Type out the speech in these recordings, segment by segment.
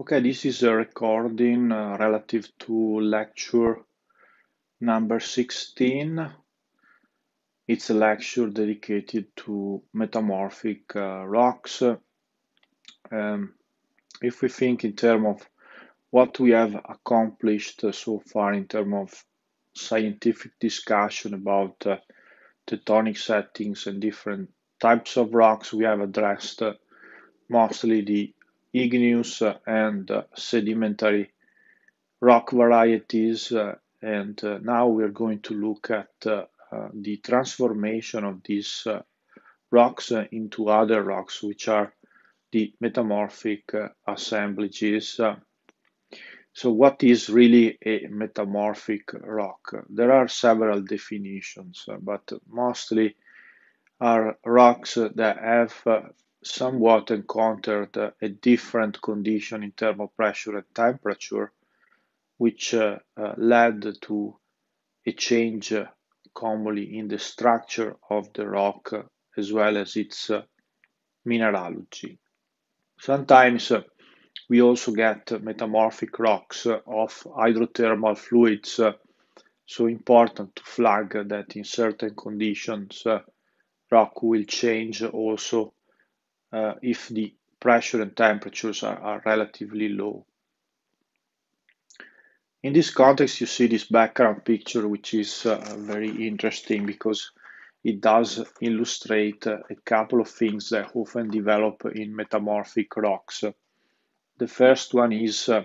Okay, this is a recording uh, relative to lecture number 16. It's a lecture dedicated to metamorphic uh, rocks. Um, if we think in terms of what we have accomplished uh, so far in terms of scientific discussion about uh, tectonic settings and different types of rocks, we have addressed uh, mostly the igneous uh, and uh, sedimentary rock varieties. Uh, and now we're going to look at the transformation of these rocks into other rocks, which are the metamorphic assemblages. So, what is really a metamorphic rock? There are several definitions, but mostly are rocks that have somewhat encountered a different condition in terms of pressure and temperature, which uh, uh, led to a change uh, commonly in the structure of the rock as well as its mineralogy. Sometimes we also get metamorphic rocks of hydrothermal fluids, so important to flag that in certain conditions rock will change also uh, if the pressure and temperatures are, are relatively low. In this context, you see this background picture, which is uh, very interesting because it does illustrate uh, a couple of things that often develop in metamorphic rocks. The first one is uh,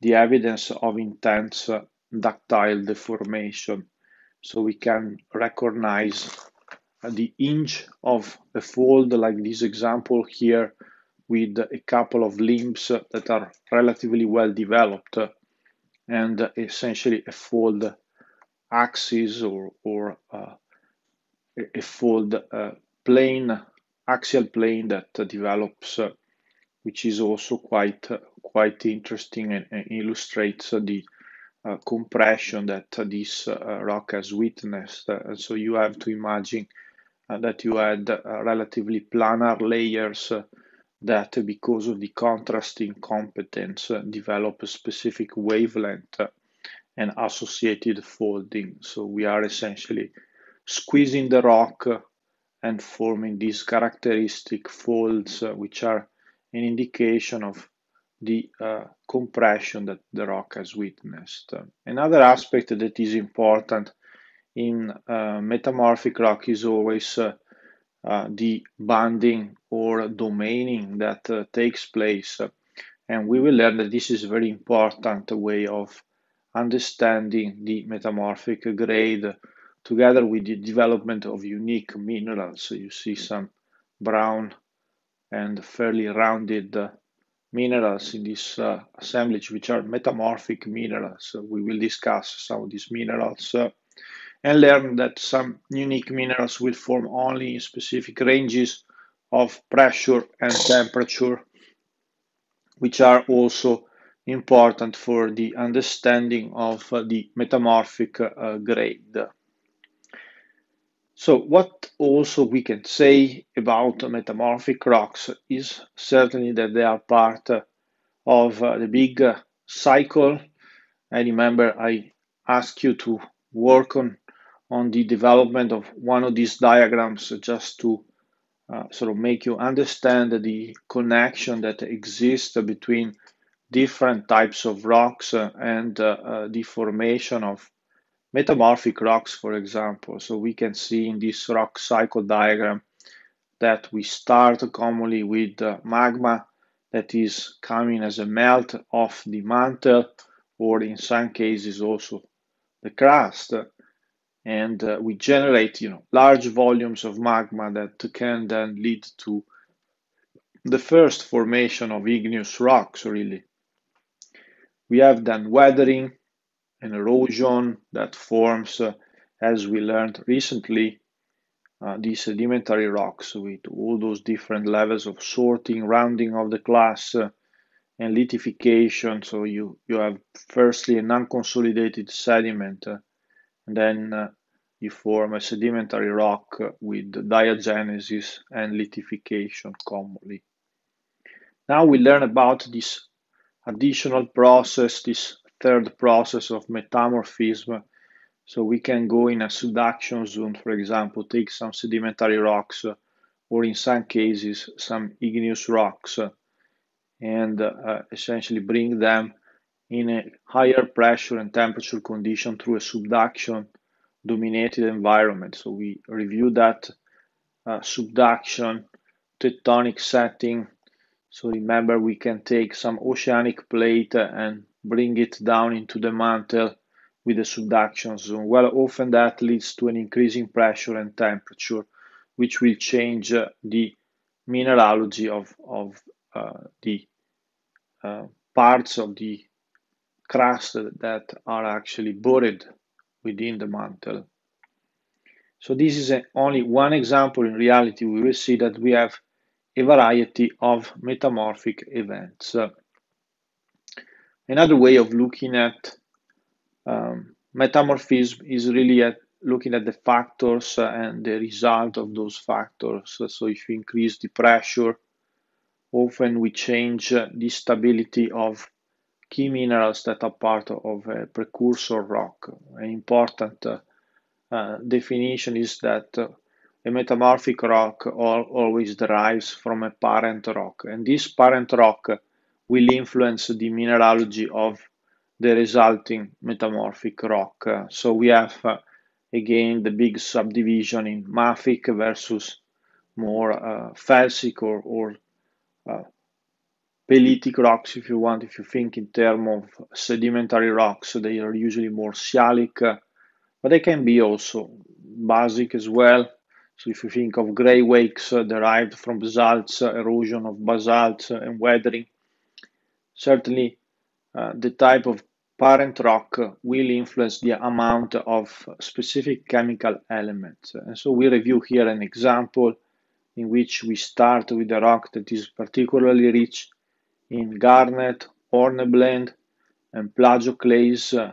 the evidence of intense uh, ductile deformation. So we can recognize the inch of a fold like this example here with a couple of limbs that are relatively well developed and essentially a fold axis or, or uh, a fold uh, plane, axial plane that develops, uh, which is also quite uh, quite interesting and, and illustrates the uh, compression that this uh, rock has witnessed. so you have to imagine uh, that you had uh, relatively planar layers uh, that because of the contrasting competence develop a specific wavelength and associated folding. So we are essentially squeezing the rock and forming these characteristic folds, which are an indication of the uh, compression that the rock has witnessed. Another aspect that is important in uh, metamorphic rock is always uh, uh, the banding or domaining that takes place. And we will learn that this is a very important way of understanding the metamorphic grade together with the development of unique minerals. So you see some brown and fairly rounded uh, minerals in this uh, assemblage, which are metamorphic minerals. So we will discuss some of these minerals uh, and learn that some unique minerals will form only in specific ranges of pressure and temperature, which are also important for the understanding of uh, the metamorphic uh, grade. So what also we can say about metamorphic rocks is certainly that they are part of uh, the big uh, cycle. I remember I asked you to work on on the development of one of these diagrams uh, just to uh, sort of make you understand the connection that exists between different types of rocks uh, and uh, uh, the formation of metamorphic rocks, for example. So we can see in this rock cycle diagram that we start commonly with magma that is coming as a melt of the mantle or in some cases also the crust and uh, we generate you know large volumes of magma that can then lead to the first formation of igneous rocks really we have then weathering and erosion that forms uh, as we learned recently uh, these sedimentary rocks with all those different levels of sorting rounding of the class uh, and lithification so you you have firstly an unconsolidated sediment uh, then uh, you form a sedimentary rock with diagenesis and lithification commonly. Now we learn about this additional process, this third process of metamorphism. So we can go in a subduction zone, for example, take some sedimentary rocks uh, or in some cases some igneous rocks uh, and uh, essentially bring them in a higher pressure and temperature condition through a subduction dominated environment. So we review that uh, subduction tectonic setting. So remember, we can take some oceanic plate and bring it down into the mantle with the subduction zone. Well, often that leads to an increasing pressure and temperature, which will change uh, the mineralogy of, of uh, the uh, parts of the crust that are actually buried within the mantle. So this is a, only one example. In reality, we will see that we have a variety of metamorphic events. Another way of looking at um, metamorphism is really at looking at the factors and the result of those factors. So if we increase the pressure, often we change the stability of key minerals that are part of a precursor rock. An important uh, definition is that uh, a metamorphic rock always derives from a parent rock, and this parent rock will influence the mineralogy of the resulting metamorphic rock. So we have uh, again the big subdivision in mafic versus more uh, felsic or, or uh, pelitic rocks if you want, if you think in terms of sedimentary rocks, they are usually more sialic, uh, but they can be also basic as well. So if you think of gray wakes uh, derived from basalts, uh, erosion of basalts and weathering, certainly uh, the type of parent rock will influence the amount of specific chemical elements. And so we review here an example in which we start with a rock that is particularly rich in garnet, hornblende, and plagioclase, uh,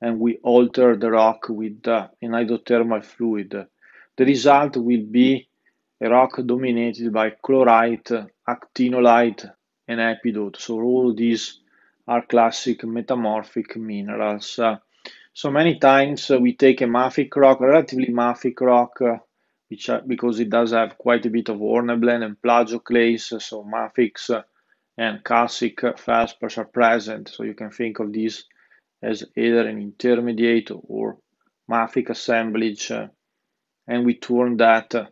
and we alter the rock with uh, an hydrothermal fluid. The result will be a rock dominated by chlorite, actinolite, and epidote. So all these are classic metamorphic minerals. Uh, so many times uh, we take a mafic rock, relatively mafic rock, uh, which uh, because it does have quite a bit of hornblende and plagioclase, so mafics uh, and calcic uh, phosphorus are present. So you can think of these as either an intermediate or mafic assemblage, uh, and we turn that uh,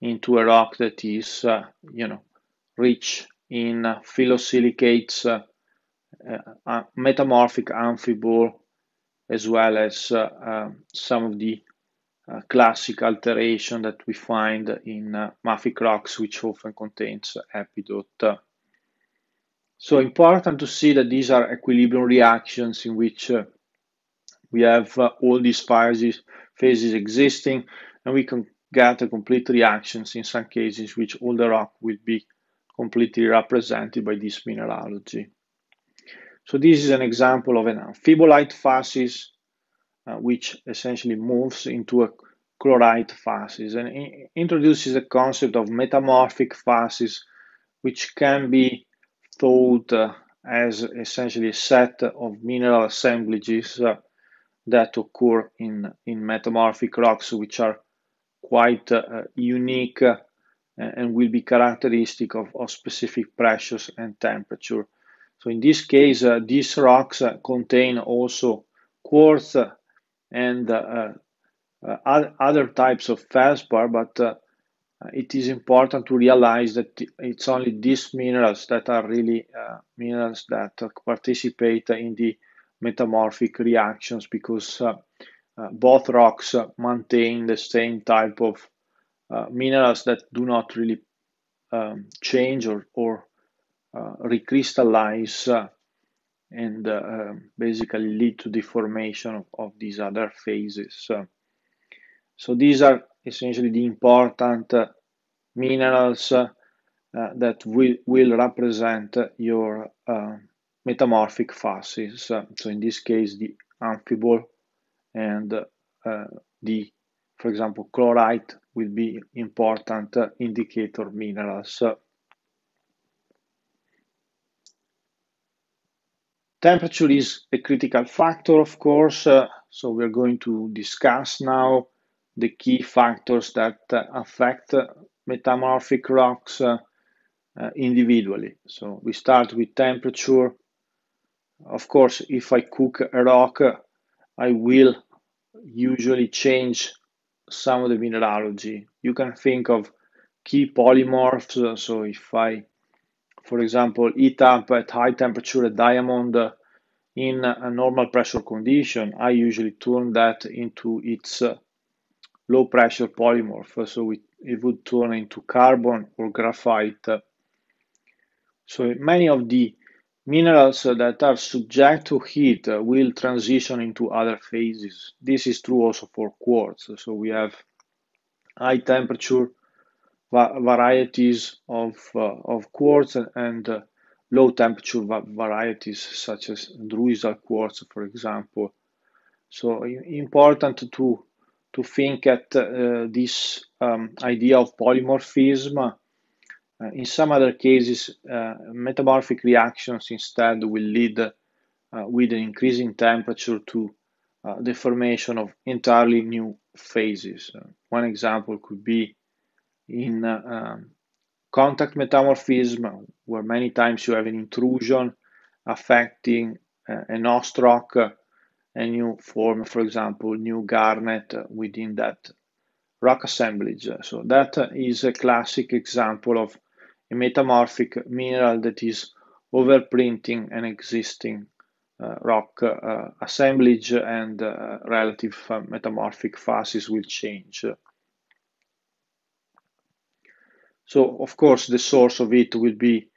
into a rock that is, uh, you know, rich in uh, phyllosilicates, uh, metamorphic amphibole, as well as um, some of the classic alteration that we find in mafic rocks, which often contains epidote so important to see that these are equilibrium reactions in which uh, we have uh, all these phases, phases existing and we can get a complete reactions in some cases which all the rock will be completely represented by this mineralogy. So this is an example of an amphibolite phases uh, which essentially moves into a chlorite phases and introduces the concept of metamorphic phases which can be thought uh, as essentially a set of mineral assemblages uh, that occur in, in metamorphic rocks, which are quite uh, unique and will be characteristic of, of, specific pressures and temperature. So in this case, uh, these rocks uh, contain also quartz and uh, other types of feldspar, but uh, it is important to realize that it's only these minerals that are really uh, minerals that participate in the metamorphic reactions because uh, both rocks maintain the same type of minerals that do not really um, change or, or uh, recrystallize uh, and uh, um, basically lead to the formation of, of these other phases. so these are essentially the important minerals uh, that will, will represent your uh, metamorphic phases. So in this case, the amphibole and uh, the, for example, chlorite will be important indicator minerals. Temperature is a critical factor, of course, uh, so we're going to discuss now the key factors that uh, affect metamorphic rocks uh, individually. So we start with temperature. Of course, if I cook a rock, I will usually change some of the mineralogy. You can think of key polymorphs. So if I, for example, heat up at high temperature a diamond in a normal pressure condition, I usually turn that into its uh, low pressure polymorph. So it, it would turn into carbon or graphite. So many of the minerals that are subject to heat will transition into other phases. This is true also for quartz. So we have high temperature varieties of, uh, of quartz and, uh, low temperature varieties such as druidal quartz, for example. So important to to think at uh, this um, idea of polymorphism. Uh, in some other cases, uh, metamorphic reactions instead will lead uh, with an increasing temperature to uh, the formation of entirely new phases. Uh, one example could be in um, contact metamorphism, where many times you have an intrusion affecting an ostrock a new form, for example, new garnet within that rock assemblage. So that is a classic example of a metamorphic mineral that is overprinting an existing uh, rock uh, assemblage and uh, relative uh, metamorphic phases will change. So of course the source of it will be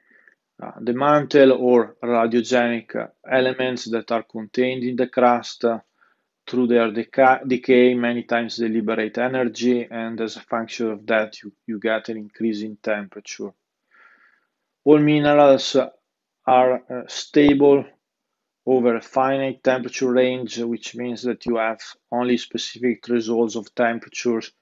uh, the mantle or radiogenic elements that are contained in the crust uh, through their deca- decay many times they liberate energy and as a function of that you, you get an increase in temperature all minerals are uh, stable over a finite temperature range which means that you have only specific thresholds of temperatures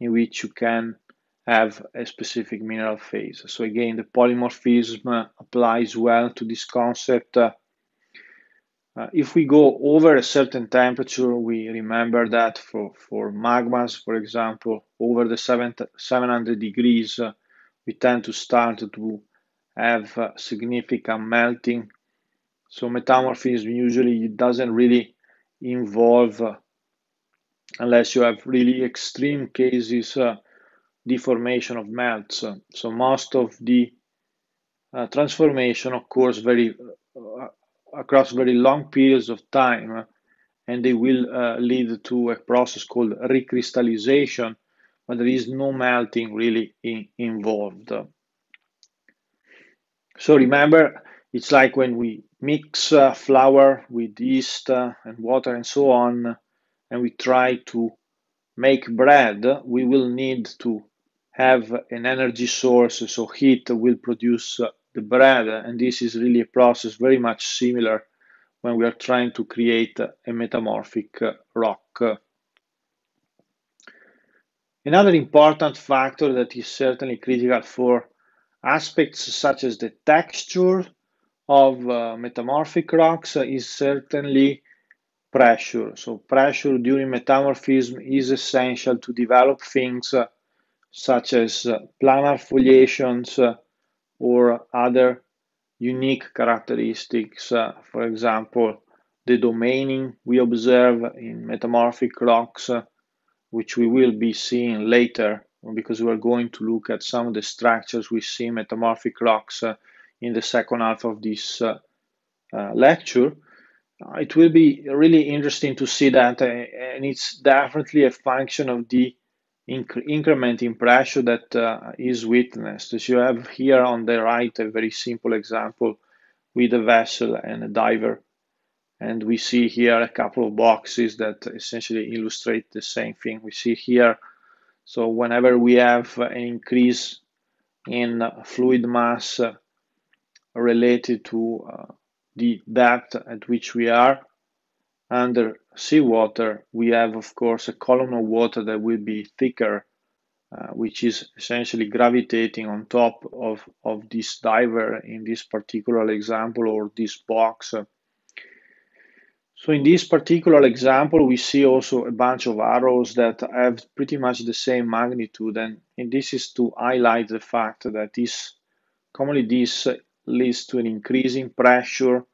in which you can have a specific mineral phase. So again, the polymorphism applies well to this concept. Uh, if we go over a certain temperature, we remember that for, for magmas, for example, over the 700 degrees, uh, we tend to start to have uh, significant melting. So metamorphism usually doesn't really involve, uh, unless you have really extreme cases, uh, deformation of melts. So most of the uh, transformation occurs very uh, across very long periods of time, and they will uh, lead to a process called recrystallization, but there is no melting really in, involved. So remember, it's like when we mix uh, flour with yeast uh, and water and so on, and we try to make bread, we will need to have an energy source, so heat will produce uh, the bread. And this is really a process very much similar when we are trying to create a metamorphic uh, rock. Another important factor that is certainly critical for aspects such as the texture of uh, metamorphic rocks is certainly pressure. So pressure during metamorphism is essential to develop things such as uh, planar foliations uh, or other unique characteristics. Uh, for example, the domaining we observe in metamorphic rocks, which we will be seeing later because we are going to look at some of the structures we see in metamorphic rocks in the second half of this lecture. It will be really interesting to see that, and it's definitely a function of the inc- increment in pressure that uh, is witnessed. As you have here on the right a very simple example with a vessel and a diver. And we see here a couple of boxes that essentially illustrate the same thing. We see here, so whenever we have an increase in fluid mass related to uh, the depth at which we are, under seawater, we have, of course, a column of water that will be thicker, uh, which is essentially gravitating on top of, of this diver in this particular example or this box. So in this particular example, we see also a bunch of arrows that have pretty much the same magnitude. And, and this is to highlight the fact that this, commonly this leads to an increasing pressure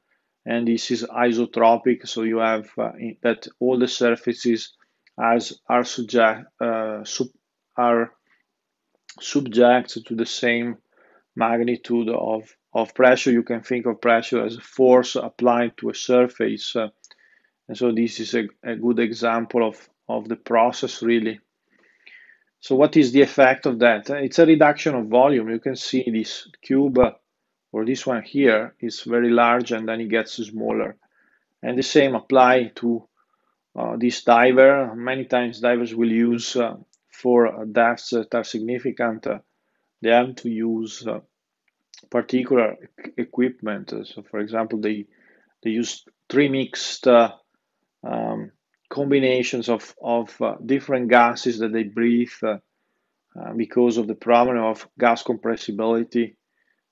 and this is isotropic so you have uh, that all the surfaces as are subject uh, sub, are subject to the same magnitude of of pressure you can think of pressure as a force applied to a surface uh, and so this is a, a good example of of the process really so what is the effect of that it's a reduction of volume you can see this cube uh, or this one here is very large and then it gets smaller. And the same apply to uh, this diver. Many times divers will use uh, for depths that uh, are significant, uh, they have to use uh, particular e equipment. Uh, so for example, they, they use three mixed um, combinations of, of different gases that they breathe because of the problem of gas compressibility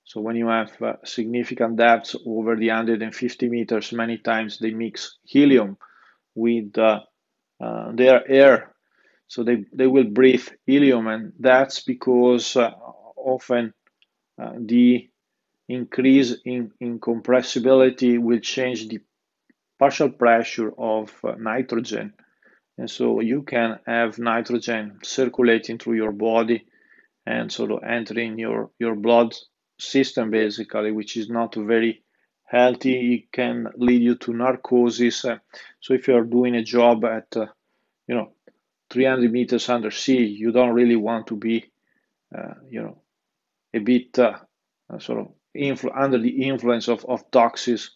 so when you have uh, significant depths over the 150 meters, many times they mix helium with uh, uh, their air. So they, they will breathe helium, and that's because uh, often uh, the increase in, in compressibility will change the partial pressure of uh, nitrogen. And so you can have nitrogen circulating through your body and sort of entering your, your blood system basically, which is not very healthy. Mm-hmm. It can lead you to narcosis. So if you are doing a job at, uh, you know, 300 meters under sea, you don't really want to be, uh, you know, a bit uh, uh sort of influ- under the influence of, of toxins,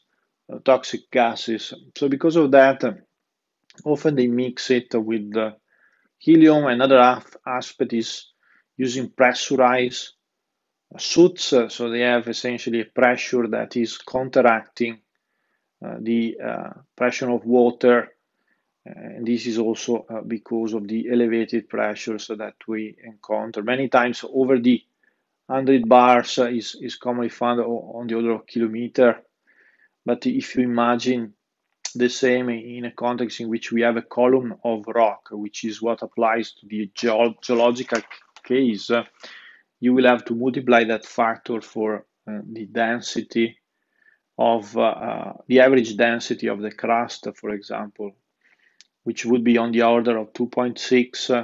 uh, toxic gases. So because of that, um, often they mix it with uh, helium. Another aspect is using pressurized suits. Uh, so they have essentially a pressure that is counteracting uh, the uh, pressure of water. And this is also because of the elevated pressures that we encounter. Many times over the 100 bars is, is commonly found on the order of kilometer. But if you imagine the same in a context in which we have a column of rock, which is what applies to the geological case, you will have to multiply that factor for uh, the density of uh, uh, the average density of the crust, for example, which would be on the order of 2.6. Uh,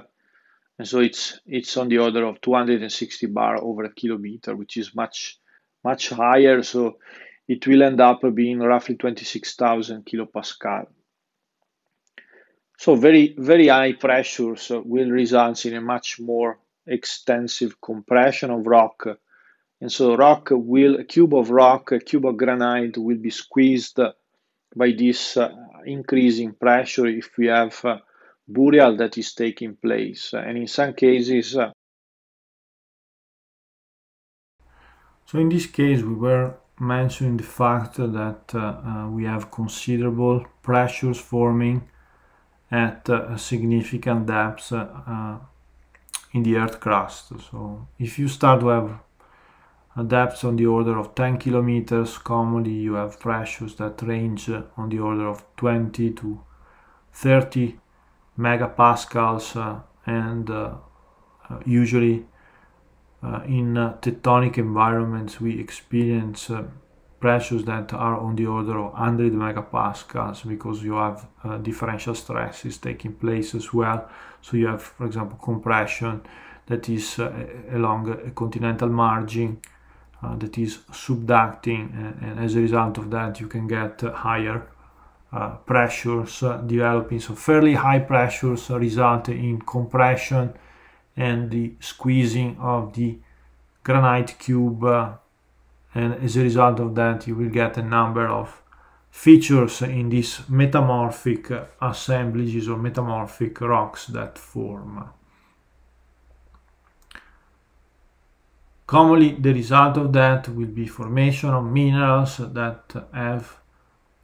and so it's it's on the order of 260 bar over a kilometer, which is much much higher. So it will end up being roughly 26,000 kilopascal. So very, very high pressures will result in a much more extensive compression of rock. And so rock will, a cube of rock, a cube of granite will be squeezed by this uh, pressure if we have uh, burial that is taking place. And in some cases, uh, so in this case, we were mentioning the fact that uh, uh, we have considerable pressures forming at uh, significant depths in the earth crust. So if you start to have a depth on the order of 10 kilometers, commonly you have pressures that range on the order of 20 to 30 megapascals uh, and uh, usually uh, in uh, tectonic environments we experience uh, pressures that are on the order of 100 megapascals because you have uh, differential stresses taking place as well. So you have, for example, compression that is uh, along a continental margin uh, that is subducting and, and, as a result of that you can get higher uh, pressures uh, developing. So fairly high pressures result in compression and the squeezing of the granite cube uh, and as a result of that you will get a number of features in these metamorphic assemblages or metamorphic rocks that form. Commonly the result of that will be formation of minerals that have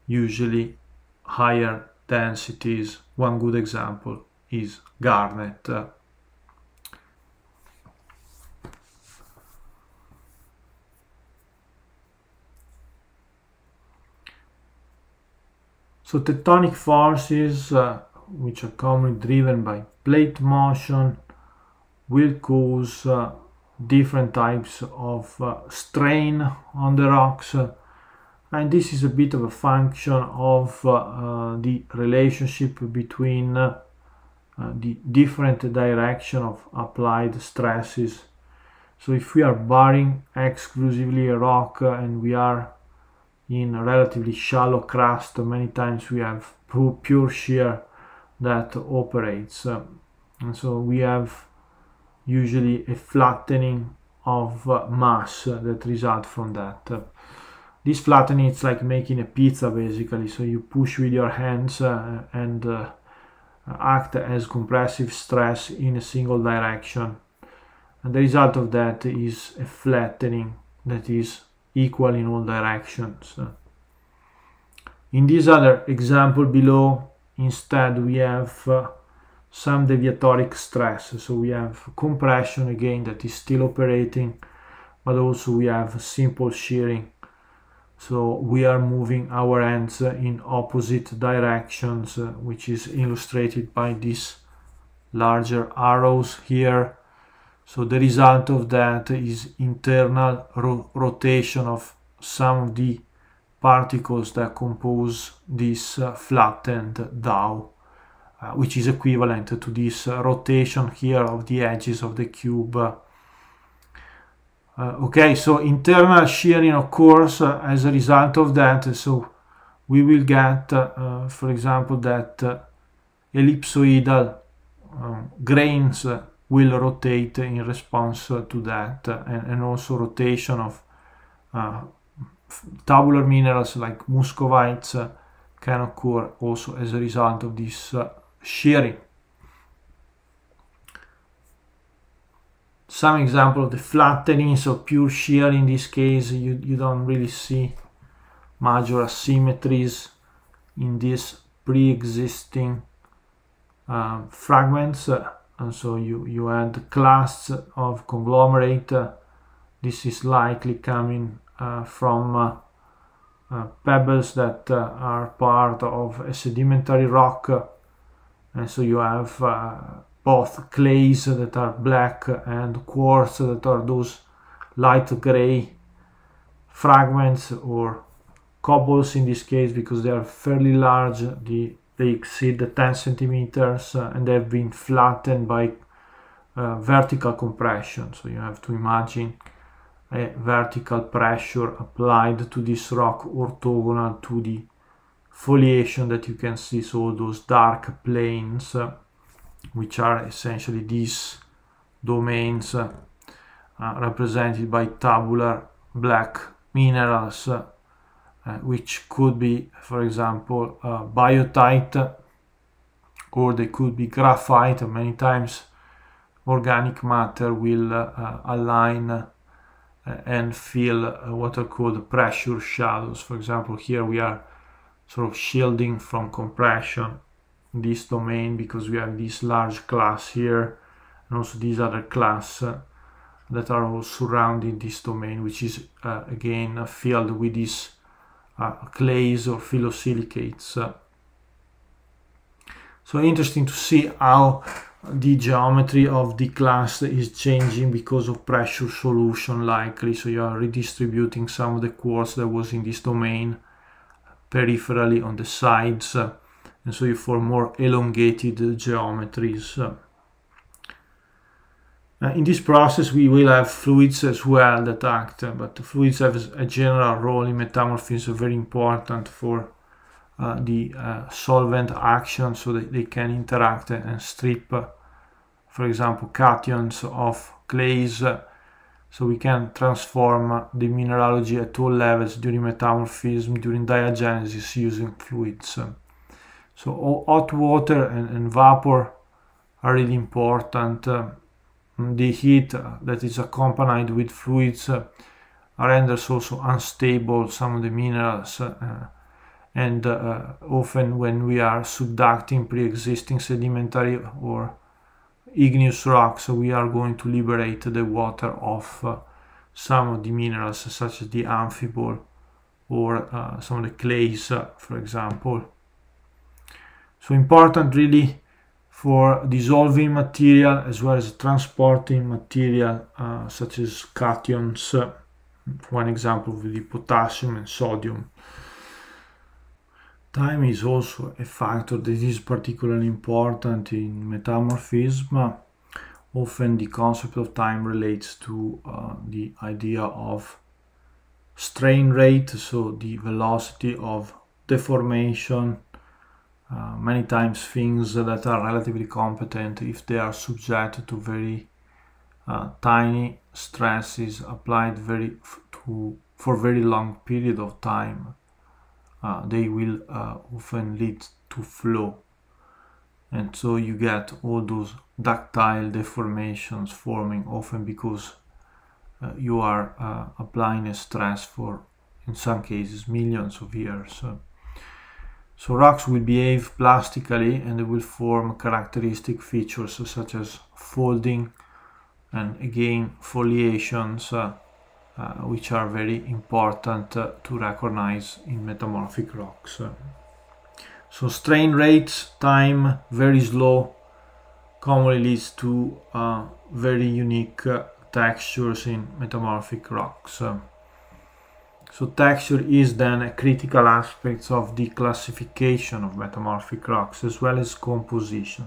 usually higher densities. One good example is garnet So tectonic forces, uh, which are commonly driven by plate motion, will cause uh, different types of uh, strain on the rocks. And this is a bit of a function of uh, uh, the relationship between uh, the different direction of applied stresses. So if we are barring exclusively a rock and we are in a relatively shallow crust many times we have pure shear that operates and so we have usually a flattening of uh, mass that result from that this flattening it's like making a pizza basically so you push with your hands uh, and uh, act as compressive stress in a single direction and the result of that is a flattening that is equal in all directions. In this other example below, instead we have uh, some deviatoric stress. So we have compression again that is still operating, but also we have simple shearing. So we are moving our hands in opposite directions, uh, which is illustrated by these larger arrows here so the result of that is internal ro rotation of some of the particles that compose this uh, flattened dao, uh, which is equivalent to this uh, rotation here of the edges of the cube. Uh, okay, so internal shearing occurs uh, as a result of that, so we will get, uh, for example, that ellipsoidal um, grains will rotate in response to that and, and also rotation of uh, tabular minerals like muscovites uh, can occur also as a result of this uh, shearing. Some example of the flattening, so pure shear in this case, you, you don't really see major asymmetries in these pre-existing uh, fragments and so you, you add class of conglomerate. This is likely coming uh, from uh, uh, pebbles that are part of a sedimentary rock, and so you have both clays that are black and quartz that are those light gray fragments or cobbles in this case because they are fairly large the they exceed the 10 centimeters uh, and they've been flattened by uh, vertical compression. So you have to imagine a vertical pressure applied to this rock orthogonal to the foliation that you can see. So those dark planes, uh, which are essentially these domains uh, uh, represented by tabular black minerals uh, uh, which could be, for example, uh, biotite, or they could be graphite. Many times, organic matter will uh, align uh, and fill uh, what are called pressure shadows. For example, here we are sort of shielding from compression this domain because we have this large class here and also these other class uh, that are all surrounding this domain which is again filled with this clays or phyllosilicates. So interesting to see how the geometry of the class is changing because of pressure solution likely. So you are redistributing some of the quartz that was in this domain peripherally on the sides. And so you form more elongated geometries. Uh, in this process we will have fluids as well that act, uh, but fluids have a general role in metamorphism, very important for uh, the uh, solvent action so that they can interact and strip, uh, for example, cations of clays. So we can transform uh, the mineralogy at all levels during metamorphism, during diagenesis using fluids. So hot water and, and vapor are really important Mm, the heat that is accompanied with fluids uh, renders also unstable some of the minerals uh, and uh, uh, often when we are subducting pre-existing sedimentary or igneous rocks we are going to liberate the water of uh, some of the minerals such as the amphibole or uh, some of the clays for example so important really for dissolving material as well as transporting material uh, such as cations, uh, one example with the potassium and sodium. Time is also a factor that is particularly important in metamorphism. Often the concept of time relates to uh, the idea of strain rate, so the velocity of deformation uh, many times things that are relatively competent, if they are subject to very uh, tiny stresses applied very to for very long period of time, uh, they will uh, often lead to flow. And so you get all those ductile deformations forming often because uh, you are applying a stress for, in some cases, millions of years. So rocks will behave plastically and they will form characteristic features such as folding and again foliations uh, uh, which are very important uh, to recognize in metamorphic rocks. So strain rates, time, very slow, commonly leads to uh, very unique uh, textures in metamorphic rocks. So texture is then a critical aspect of the classification of metamorphic rocks as well as composition.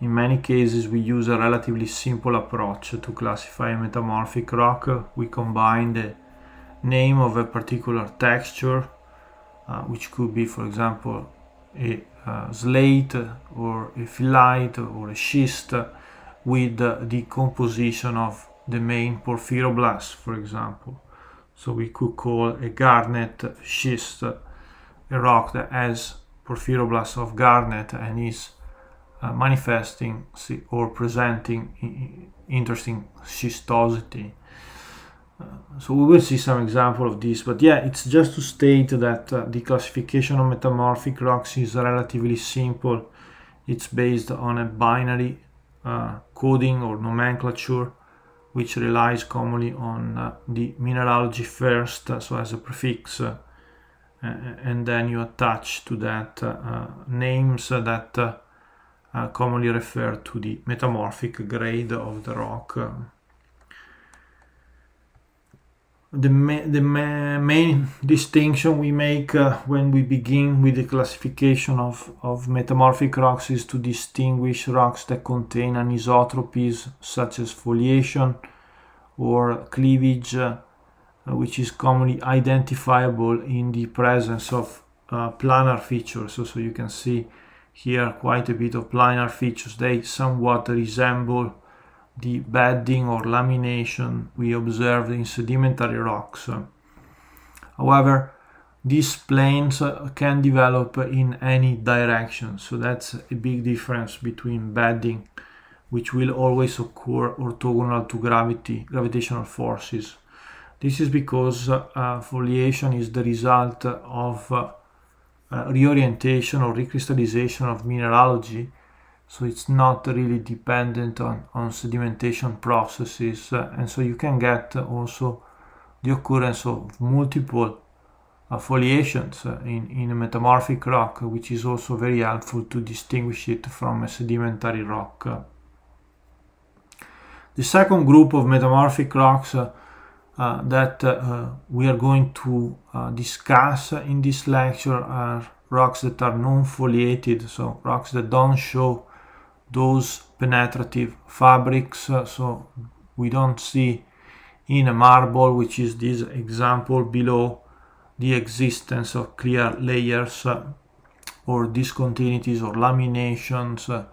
In many cases we use a relatively simple approach to classify a metamorphic rock. We combine the name of a particular texture, uh, which could be for example a uh, slate or a phyllite or a schist with uh, the composition of the main porphyroblast for example. So we could call a garnet schist a rock that has porphyroblasts of garnet and is uh, manifesting or presenting interesting schistosity. Uh, so we will see some example of this, but yeah, it's just to state that uh, the classification of metamorphic rocks is relatively simple. It's based on a binary uh, coding or nomenclature which relies commonly on uh, the mineralogy first, uh, so as a prefix, uh, and then you attach to that names that commonly refer to the metamorphic grade of the rock. Um, the, ma the ma main distinction we make uh, when we begin with the classification of, of metamorphic rocks is to distinguish rocks that contain anisotropies such as foliation or cleavage, uh, which is commonly identifiable in the presence of uh, planar features. So, so you can see here quite a bit of planar features. They somewhat resemble the bedding or lamination we observed in sedimentary rocks. However, these planes uh, can develop in any direction, so that's a big difference between bedding, which will always occur orthogonal to gravity, gravitational forces. This is because uh, uh foliation is the result of uh, uh reorientation or recrystallization of mineralogy so it's not really dependent on, on sedimentation processes uh, and so you can get uh, also the occurrence of multiple uh, foliations uh, in, in a metamorphic rock which is also very helpful to distinguish it from a sedimentary rock. The second group of metamorphic rocks uh, uh that uh, we are going to uh, discuss in this lecture are rocks that are non-foliated, so rocks that don't show those penetrative fabrics uh, so we don't see in a marble which is this example below the existence of clear layers uh, or discontinuities or laminations uh,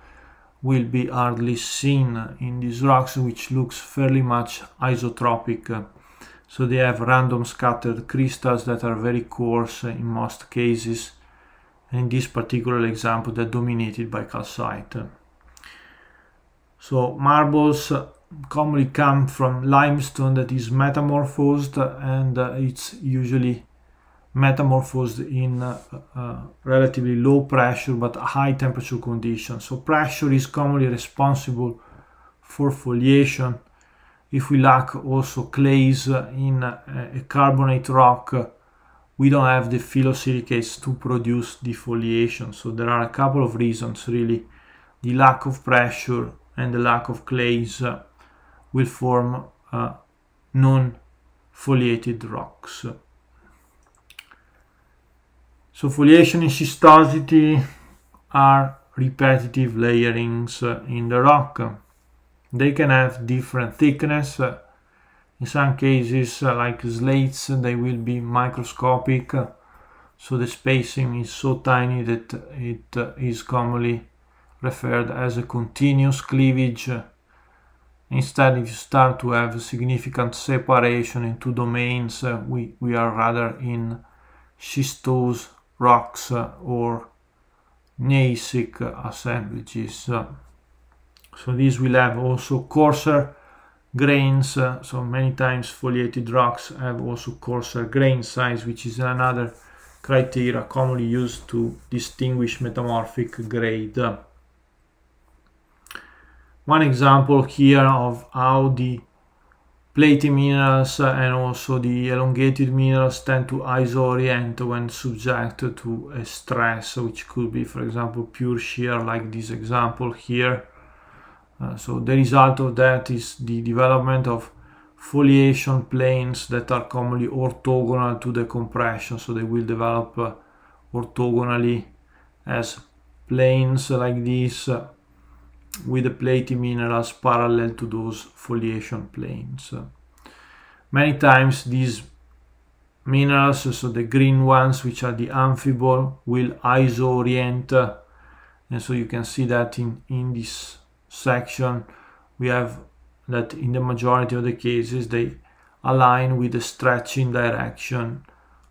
will be hardly seen in these rocks which looks fairly much isotropic so they have random scattered crystals that are very coarse in most cases and in this particular example they're dominated by calcite. So marbles commonly come from limestone that is metamorphosed and uh, it's usually metamorphosed in uh, uh, relatively low pressure but high temperature conditions. So pressure is commonly responsible for foliation. If we lack also clays in a, uh, a carbonate rock, we don't have the phyllosilicates to produce defoliation. So there are a couple of reasons really. The lack of pressure, and the lack of clays uh, will form uh, non-foliated rocks. So foliation and schistosity are repetitive layerings uh, in the rock. They can have different thickness. In some cases, like slates, they will be microscopic, so the spacing is so tiny that it is commonly referred as a continuous cleavage. Instead, if you start to have significant separation in two domains, uh, we, we are rather in schistose rocks uh, or gneissic assemblages. Uh, so these will have also coarser grains, uh, so many times foliated rocks have also coarser grain size, which is another criteria commonly used to distinguish metamorphic grade one example here of how the platy minerals and also the elongated minerals tend to isorient when subjected to a stress which could be for example pure shear like this example here uh, so the result of that is the development of foliation planes that are commonly orthogonal to the compression so they will develop uh, orthogonally as planes like this uh, with the platy minerals parallel to those foliation planes. Many times these minerals, so the green ones, which are the amphibole, will iso-orient. And so you can see that in, in this section, we have that in the majority of the cases, they align with the stretching direction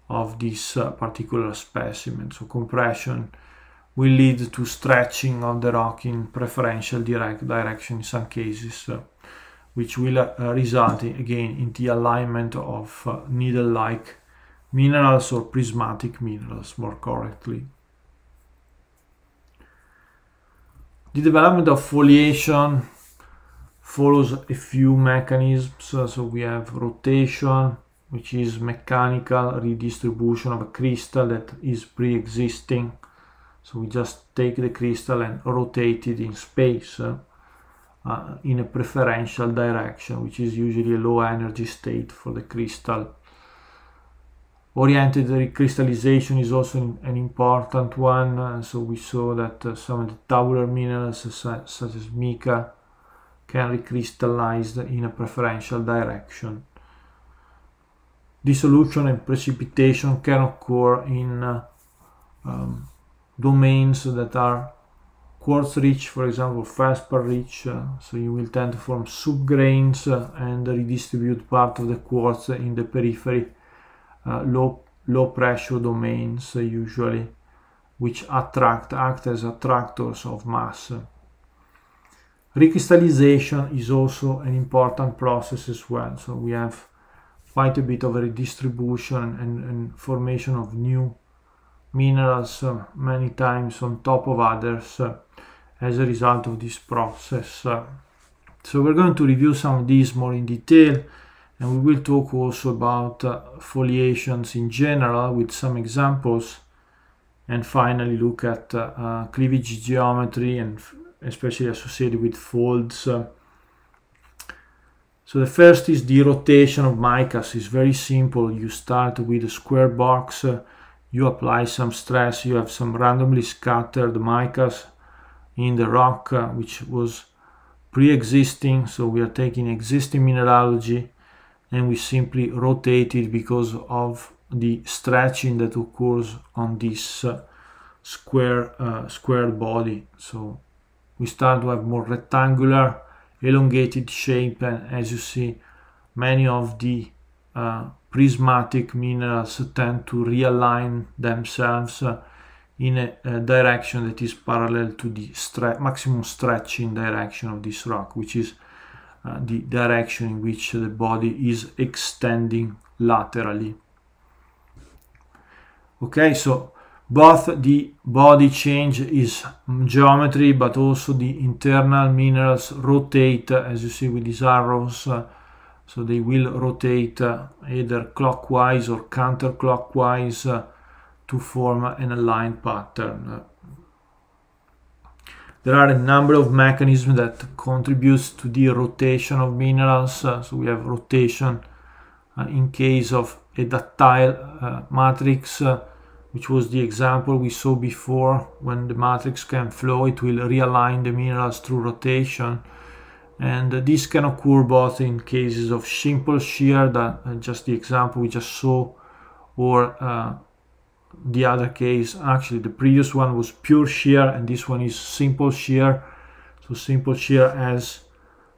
of this uh, particular specimen. So compression will lead to stretching of the rock in preferential direct direction in some cases, uh, which will uh, result again in the alignment of uh, needle-like minerals or prismatic minerals more correctly. The development of foliation follows a few mechanisms. So we have rotation, which is mechanical redistribution of a crystal that is pre-existing so we just take the crystal and rotate it in space uh, in a preferential direction, which is usually a low energy state for the crystal. Oriented recrystallization is also an important one. Uh, so we saw that uh, some of the tabular minerals, uh, such, as mica, can recrystallize in a preferential direction. Dissolution and precipitation can occur in uh, um, domains that are quartz rich, for example, feldspar rich, uh, so you will tend to form subgrains uh, and redistribute part of the quartz in the periphery. Uh, low, low pressure domains uh, usually, which attract, act as attractors of mass. Recrystallization is also an important process as well, so we have quite a bit of redistribution and, and formation of new minerals many times on top of others as a result of this process. So we're going to review some of these more in detail and we will talk also about uh, foliations in general with some examples and finally look at uh, uh, cleavage geometry and especially associated with folds. So the first is the rotation of micas. It's very simple. You start with a square box you apply some stress, you have some randomly scattered micas in the rock, uh, which was pre-existing, so we are taking existing mineralogy and we simply rotate it because of the stretching that occurs on this uh, square uh, square body. So we start to have more rectangular, elongated shape, and as you see, many of the uh, prismatic minerals uh, tend to realign themselves in a, a, direction that is parallel to the stre maximum stretching direction of this rock, which is uh, the direction in which the body is extending laterally. Okay, so both the body change is mm, geometry, but also the internal minerals rotate, as you see with these arrows, uh, so they will rotate uh, either clockwise or counterclockwise uh, to form an aligned pattern. There are a number of mechanisms that contributes to the rotation of minerals. Uh, so we have rotation in case of a ductile matrix, which was the example we saw before. When the matrix can flow, it will realign the minerals through rotation and uh, this can occur both in cases of simple shear that uh, just the example we just saw or uh, the other case actually the previous one was pure shear and this one is simple shear so simple shear as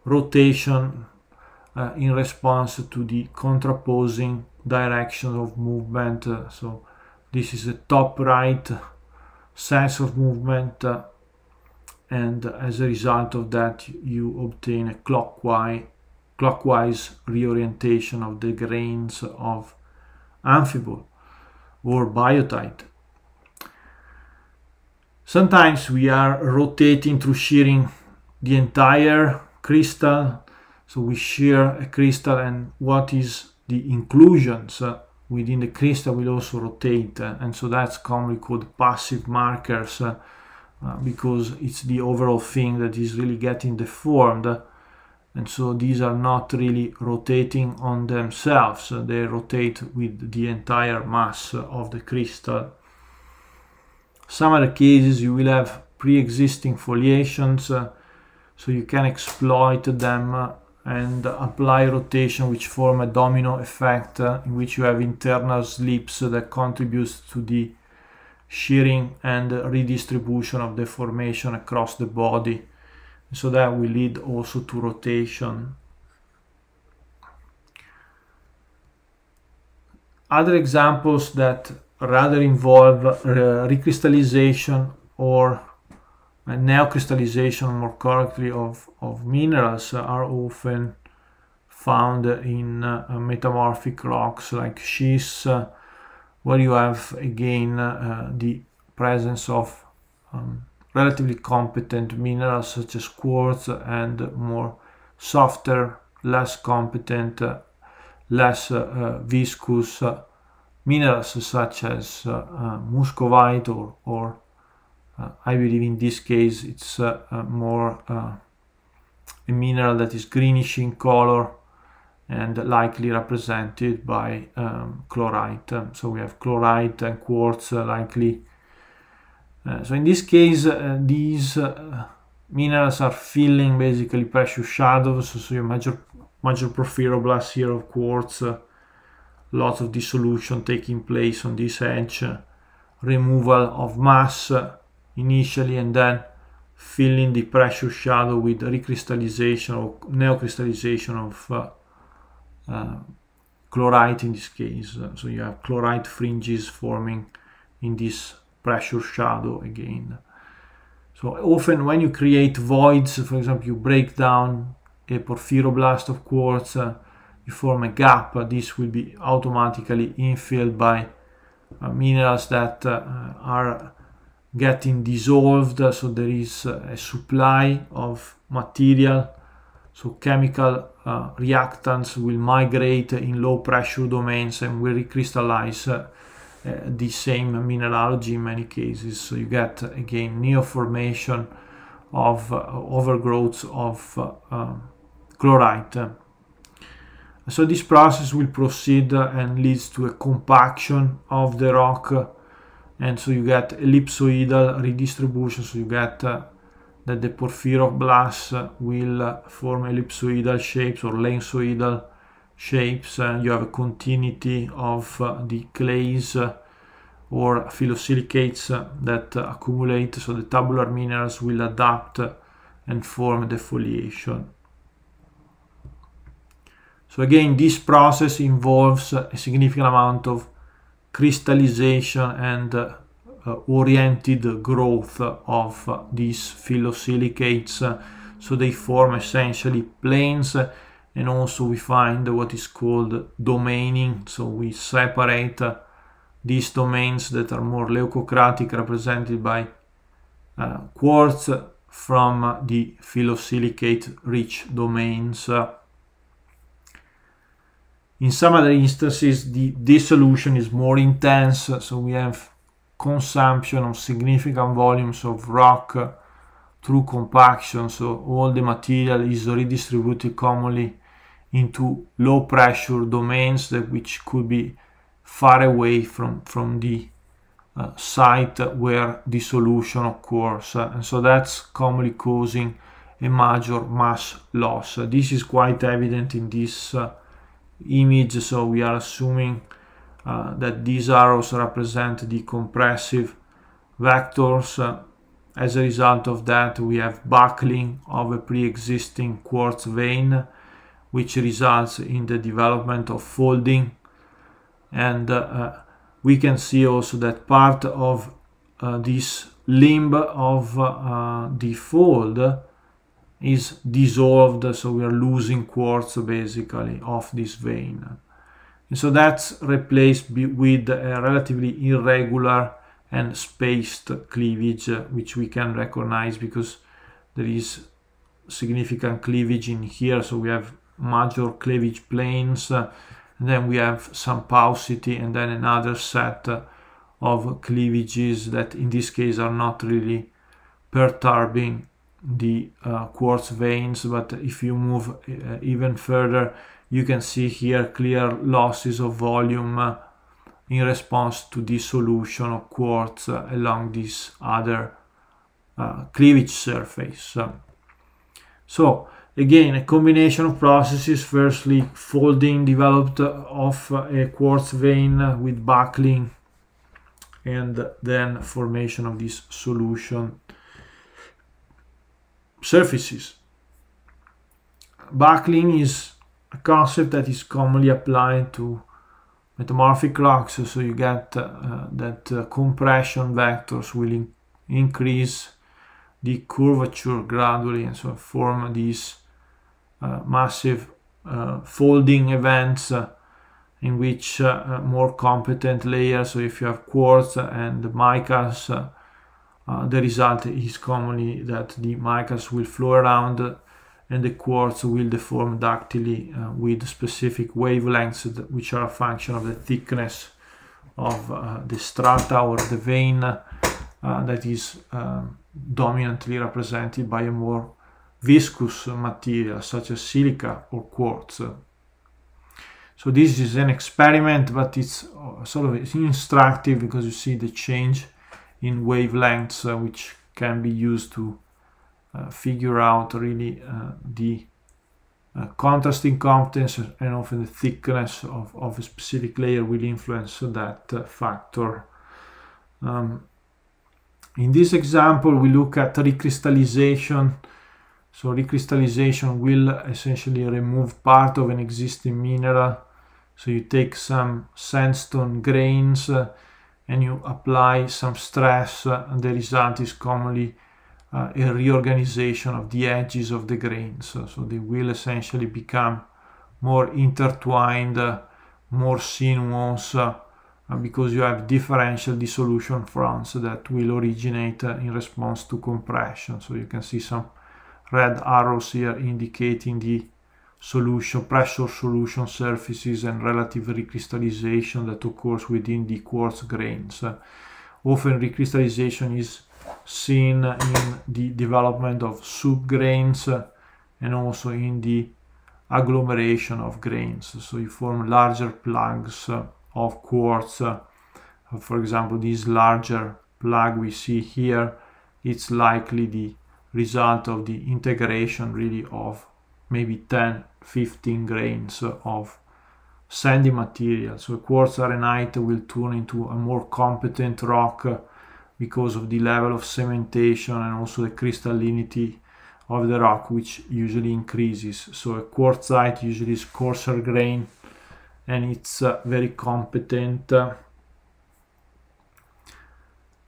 rotation uh, in response to the contraposing direction of movement uh, so this is the top right sense of movement uh, and as a result of that you obtain a clockwise, clockwise reorientation of the grains of amphibole or biotite. Sometimes we are rotating through shearing the entire crystal so we shear a crystal and what is the inclusions uh, within the crystal will also rotate uh, and so that's commonly called passive markers uh, uh, because it's the overall thing that is really getting deformed and so these are not really rotating on themselves they rotate with the entire mass of the crystal some other cases you will have pre-existing foliations uh, so you can exploit them uh, and apply rotation which form a domino effect in which you have internal slips that contributes to the shearing and redistribution of deformation across the body so that will lead also to rotation other examples that rather involve uh, recrystallization or uh, neocrystallization more correctly of, of minerals are often found in uh, metamorphic rocks like schists where you have again uh, the presence of um, relatively competent minerals such as quartz and more softer, less competent, uh, less uh, uh viscous uh, minerals such as uh, muscovite or, or I believe in this case it's more a mineral that is greenish in color and likely represented by um, chlorite. So we have chlorite and quartz uh, likely. Uh, so in this case, uh, these uh, minerals are filling basically precious shadows. So your major, major porphyroblast here of quartz, uh, lots of dissolution taking place on this edge, uh, removal of mass initially and then filling the precious shadow with recrystallization or neocrystallization of uh, chlorite in this case. So you have chlorite fringes forming in this pressure shadow again. So often when you create voids, for example, you break down a porphyroblast of quartz, uh, you form a gap, uh, this will be automatically infilled by uh, minerals that uh, uh are getting dissolved, so there is a supply of material, so chemical uh, reactants will migrate in low pressure domains and will recrystallize uh, the same mineralogy in many cases. So you get again neoformation of uh, of uh, um, chlorite. So this process will proceed and leads to a compaction of the rock and so you get ellipsoidal redistribution, so you get uh, that the porphyroblasts will form ellipsoidal shapes or lensoidal shapes and you have a continuity of uh, the clays uh, or phyllosilicates uh, that accumulate so the tabular minerals will adapt and form defoliation. So again this process involves a significant amount of crystallization and Eh, oriented growth of these phyllosilicates. So they form essentially planes and also we find what is called domaining. So we separate these domains that are more leucocratic represented by uh, quartz from the phyllosilicate rich domains. In some other instances, the dissolution is more intense, so we have consumption of significant volumes of rock through compaction, so all the material is redistributed commonly into low pressure domains that which could be far away from, from the uh, site where dissolution occurs. Uh, and so that's commonly causing a major mass loss. Uh, this is quite evident in this uh, image. So we are assuming uh, that these arrows represent the compressive vectors. Uh, as a result of that, we have buckling of a pre-existing quartz vein, which results in the development of folding. And uh, uh we can see also that part of uh, this limb of uh, the fold is dissolved, so we are losing quartz basically of this vein. And so that's replaced with a relatively irregular and spaced cleavage, uh, which we can recognize because there is significant cleavage in here. So we have major cleavage planes, uh, then we have some paucity, and then another set uh, of cleavages that in this case are not really perturbing the uh, quartz veins. But if you move uh, even further, you can see here clear losses of volume uh, in response to dissolution of quartz uh, along this other uh, cleavage surface. So again, a combination of processes, firstly folding developed of uh, a quartz vein with buckling and then formation of these solution surfaces. Buckling is a concept that is commonly applied to metamorphic rocks so you get uh, that uh, compression vectors will in increase the curvature gradually and so form these uh, massive uh, folding events uh, in which uh, more competent layers so if you have quartz and micas the result is commonly that the micas will flow around and the quartz will deform ductily uh, with specific wavelengths that, which are a function of the thickness of uh, the strata or the vein uh, that is um, dominantly represented by a more viscous material such as silica or quartz. So this is an experiment, but it's uh, sort of instructive because you see the change in wavelengths uh, which can be used to uh, figure out really uh, the uh, contrasting contents and often the thickness of, of a specific layer will influence that factor. Um, in this example, we look at recrystallization. So recrystallization will essentially remove part of an existing mineral. So you take some sandstone grains uh, and you apply some stress uh, and the result is commonly uh, a reorganization of the edges of the grains. So, so they will essentially become more intertwined, uh, more sinuous, uh, uh because you have differential dissolution fronts that will originate uh, in response to compression. So you can see some red arrows here indicating the solution, pressure solution surfaces and relative recrystallization that occurs within the quartz grains. Uh, often recrystallization is seen in the development of subgrains and also in the agglomeration of grains. So you form larger plugs of quartz. For example, this larger plug we see here, it's likely the result of the integration really of maybe 10, 15 grains of sandy material. So quartz arenite will turn into a more competent rock because of the level of cementation and also the crystallinity of the rock which usually increases so a quartzite usually is coarser grain and it's uh, very competent uh,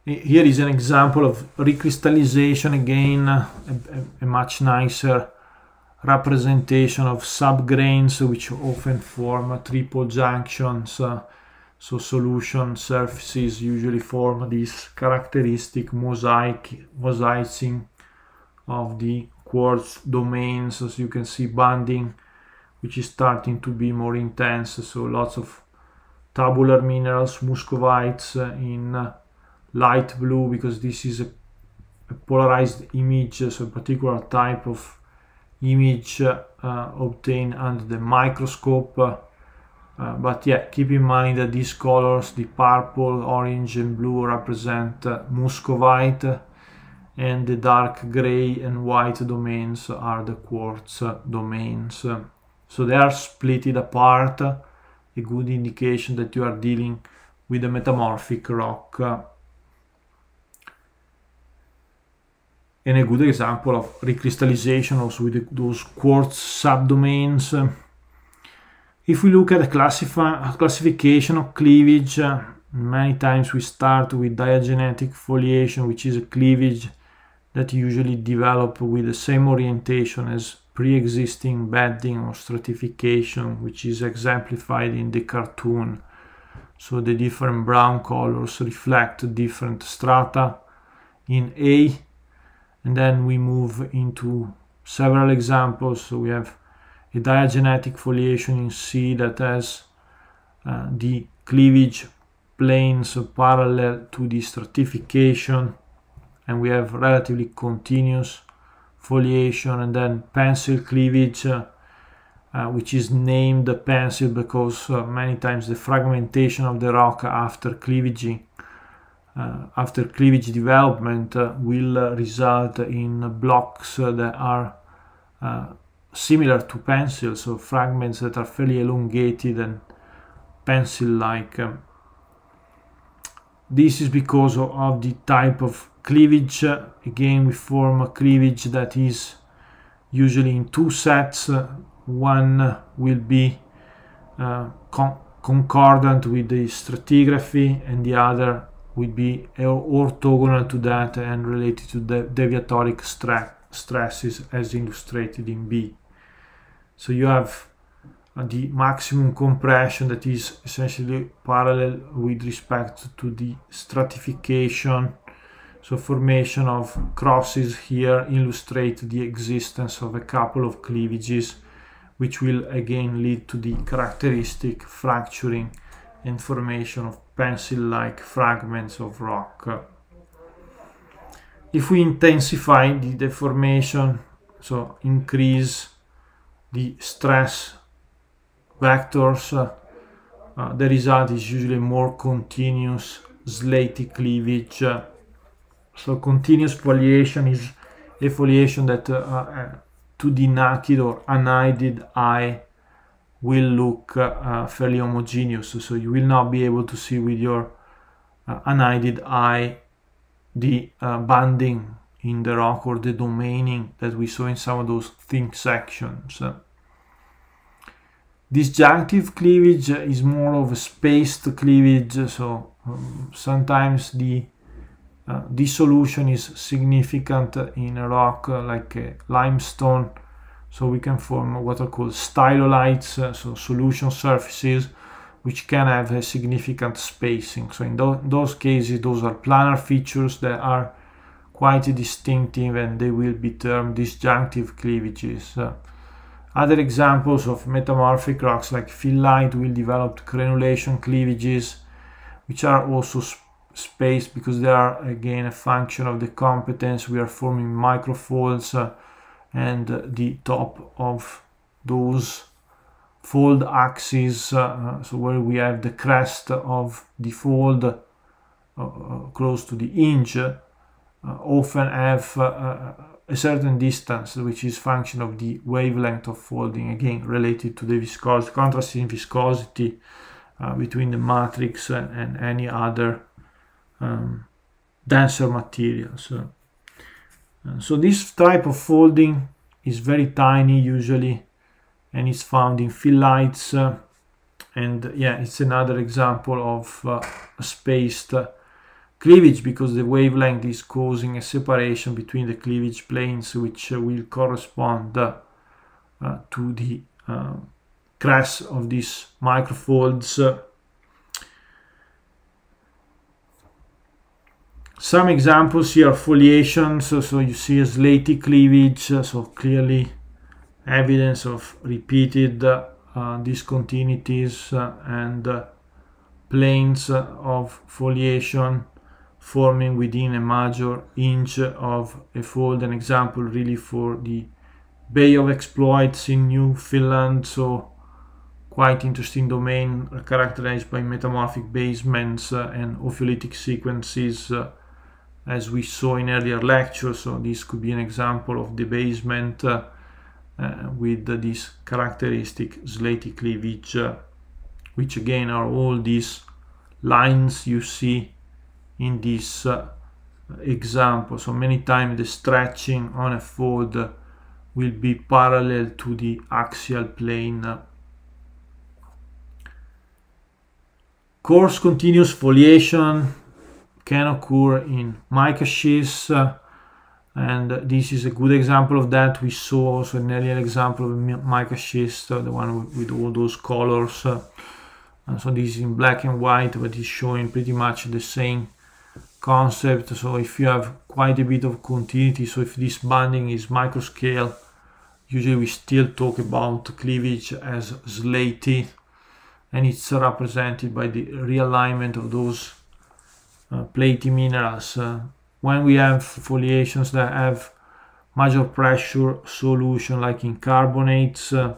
here is an example of recrystallization again a, a, much nicer representation of subgrains which often form triple junctions uh, so solution surfaces usually form this characteristic mosaic mosaicing of the quartz domains as you can see banding which is starting to be more intense so lots of tabular minerals muscovites uh, in uh, light blue because this is a, a polarized image so a particular type of image uh, obtained under the microscope uh, uh, but yeah, keep in mind that these colors, the purple, orange and blue represent uh, muscovite uh, and the dark gray and white domains are the quartz uh, domains. So they are splitted apart, a good indication that you are dealing with a metamorphic rock. And a good example of recrystallization also with those quartz subdomains if we look at the classification of cleavage, uh, many times we start with diagenetic foliation, which is a cleavage that usually develop with the same orientation as pre-existing bedding or stratification, which is exemplified in the cartoon. So the different brown colors reflect different strata in A, and then we move into several examples. So we have diagenetic foliation in C that has uh, the cleavage planes parallel to the stratification and we have relatively continuous foliation and then pencil cleavage uh, uh, which is named pencil because uh, many times the fragmentation of the rock after cleavage uh, after cleavage development uh, will result in blocks that are similar to pencils, so fragments that are fairly elongated and pencil-like. Um, this is because of, of, the type of cleavage. Uh, again, we form a cleavage that is usually in two sets. Uh, one will be uh, con concordant with the stratigraphy and the other would be orthogonal to that and related to the deviatoric strap stresses as illustrated in B. So you have uh, the maximum compression that is essentially parallel with respect to the stratification so formation of crosses here illustrate the existence of a couple of cleavages which will again lead to the characteristic fracturing and formation of pencil-like fragments of rock if we intensify the deformation, so increase the stress vectors, uh, uh, the result is usually more continuous slaty cleavage. Uh, so continuous foliation is a foliation that uh, uh, to the naked or unaided eye will look uh, uh, fairly homogeneous. So you will not be able to see with your unaided eye the uh, banding in the rock or the domaining that we saw in some of those think sections. Disjunctive cleavage is more of a spaced cleavage, so um, sometimes the uh, dissolution is significant in a rock uh, like a limestone, so we can form what are called stylolites, uh, so solution surfaces which can have a significant spacing. So in th those cases, those are planar features that are quite distinctive and they will be termed disjunctive cleavages. Uh, other examples of metamorphic rocks like phyllite will develop crenulation cleavages, which are also sp spaced because they are again a function of the competence. We are forming microfolds uh, and uh, the top of those fold axis, uh, uh, so where we have the crest of the fold uh, uh close to the hinge, uh, often have a certain distance, which is function of the wavelength of folding, again related to the viscosity, contrast in viscosity between the matrix and, and any other um, denser materials. So, so this type of folding is very tiny usually and is found in phyllites and yeah it's another example of uh, spaced uh, cleavage because the wavelength is causing a separation between the cleavage planes which uh, will correspond uh, uh to the uh, crest of these microfolds some examples here are foliations so, so you see a slaty cleavage so clearly evidence of repeated uh, discontinuities uh, and uh, planes of foliation forming within a major inch of a fold an example really for the Bay of exploits in Newfoundland so quite interesting domain characterized by metamorphic basements uh, and ophiolitic sequences uh, as we saw in earlier lectures so this could be an example of the basement uh, uh, with this characteristic slaty cleavage, uh, which again are all these lines you see in this uh, example. So many times the stretching on a fold will be parallel to the axial plane. Coarse continuous foliation can occur in mica sheaths and this is a good example of that we saw also an earlier example of mica schist uh, the one with, all those colors uh, and so this is in black and white but it's showing pretty much the same concept so if you have quite a bit of continuity so if this banding is microscale usually we still talk about cleavage as slaty and it's represented by the realignment of those uh, platy minerals uh, when we have foliations that have major pressure solution like in carbonates uh,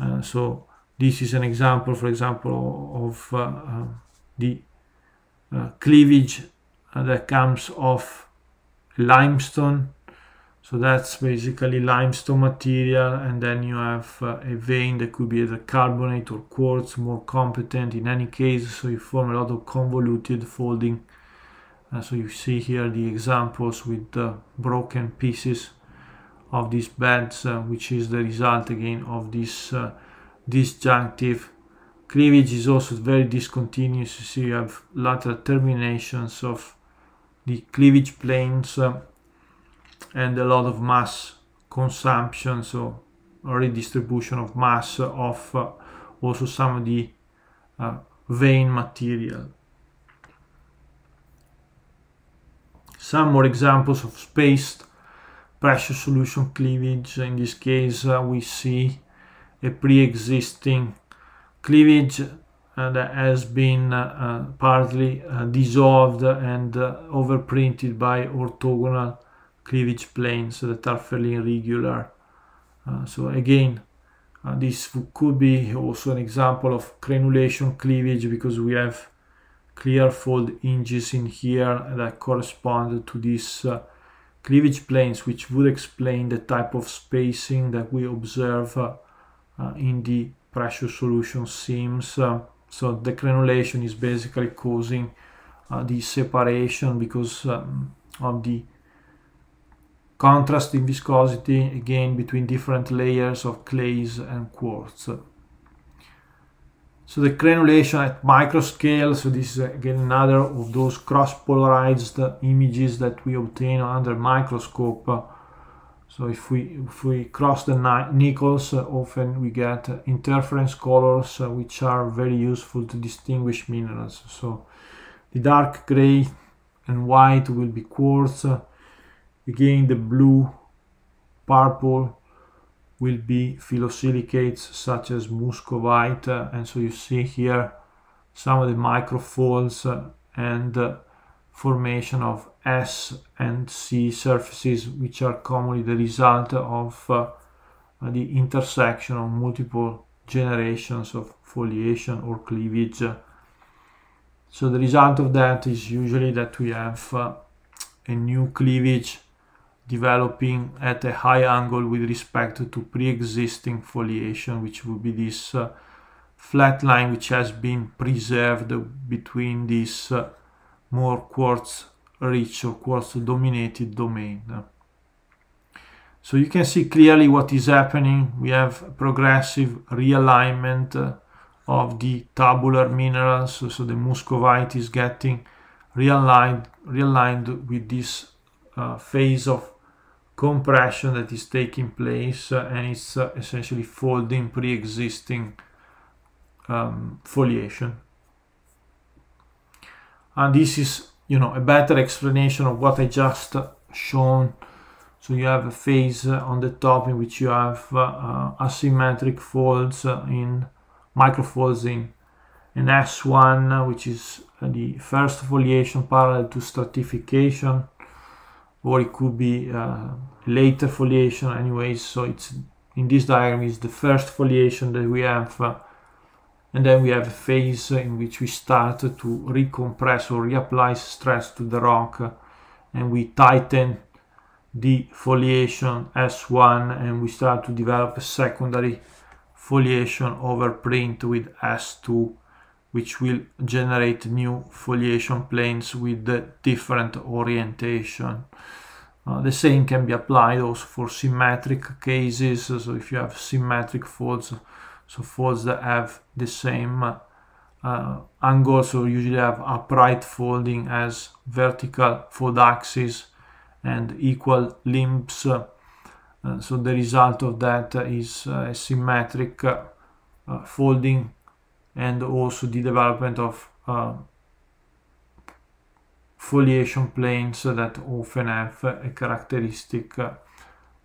uh, so this is an example for example of uh, um, the uh, cleavage uh, that comes off limestone so that's basically limestone material and then you have uh, a vein that could be either carbonate or quartz more competent in any case so you form a lot of convoluted folding and so you see here the examples with the broken pieces of these beds, uh, which is the result again of this uh, disjunctive. Cleavage is also very discontinuous. You see you have lateral terminations of the cleavage planes uh, and a lot of mass consumption, so redistribution of mass of uh, also some of the uh, vein material. Some more examples of spaced pressure solution cleavage. In this case, uh, we see a pre-existing cleavage uh, that has been uh, uh partly uh, dissolved and uh, overprinted by orthogonal cleavage planes that are fairly irregular. so again, this could be also an example of crenulation cleavage because we have clear fold hinges in here that correspond to these uh, cleavage planes which would explain the type of spacing that we observe uh, uh, in the pressure solution seams uh, so the crenulation is basically causing uh, the separation because um, of the contrast in viscosity again between different layers of clays and quartz so the granulation at micro scale, so this is again another of those cross-polarized images that we obtain under microscope. So if we, if we cross the nickels, often we get interference colors, which are very useful to distinguish minerals. So the dark gray and white will be quartz. Again, the blue, purple, will be phyllosilicates such as muscovite uh, and so you see here some of the microfolds uh, and uh, formation of S and C surfaces which are commonly the result of uh, the intersection of multiple generations of foliation or cleavage. So the result of that is usually that we have uh, a new cleavage developing at a high angle with respect to pre-existing foliation, which would be this uh, flat line which has been preserved between this uh, more quartz-rich or quartz-dominated domain. So you can see clearly what is happening. We have progressive realignment uh, of the tabular minerals, so, so the muscovite is getting realigned, realigned with this uh, phase of compression that is taking place uh, and it's uh, essentially folding pre-existing um, foliation. And this is, you know, a better explanation of what I just shown. So you have a phase uh, on the top in which you have uh, uh, asymmetric folds in microfolds in an S1, which is the first foliation parallel to stratification or it could be uh, later foliation anyways so it's in this diagram is the first foliation that we have uh, and then we have a phase in which we start to recompress or reapply stress to the rock uh, and we tighten the foliation S1 and we start to develop a secondary foliation overprint with S2 which will generate new foliation planes with different orientation. Uh, the same can be applied also for symmetric cases. So if you have symmetric folds, so folds that have the same uh, angle, so usually have upright folding as vertical fold axis and equal limbs. Uh, so the result of that is uh, a symmetric uh, folding and also the development of foliation planes that often have a characteristic uh,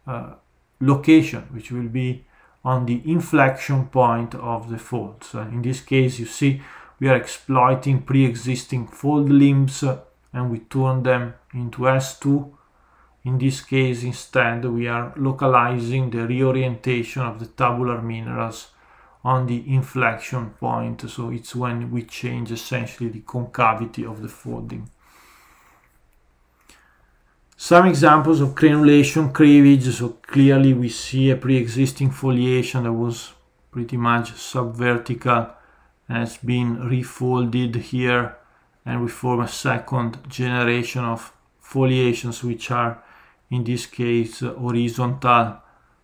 uh, location, which will be on the inflection point of the folds. in this case, you see we are exploiting pre-existing fold limbs uh, and we turn them into S2. In this case, instead, we are localizing the reorientation of the tabular minerals on the inflection point. So it's when we change essentially the concavity of the folding. Some examples of crenulation cleavage, so clearly we see a pre-existing foliation that was pretty much subvertical and has been refolded here and we form a second generation of foliations which are in this case horizontal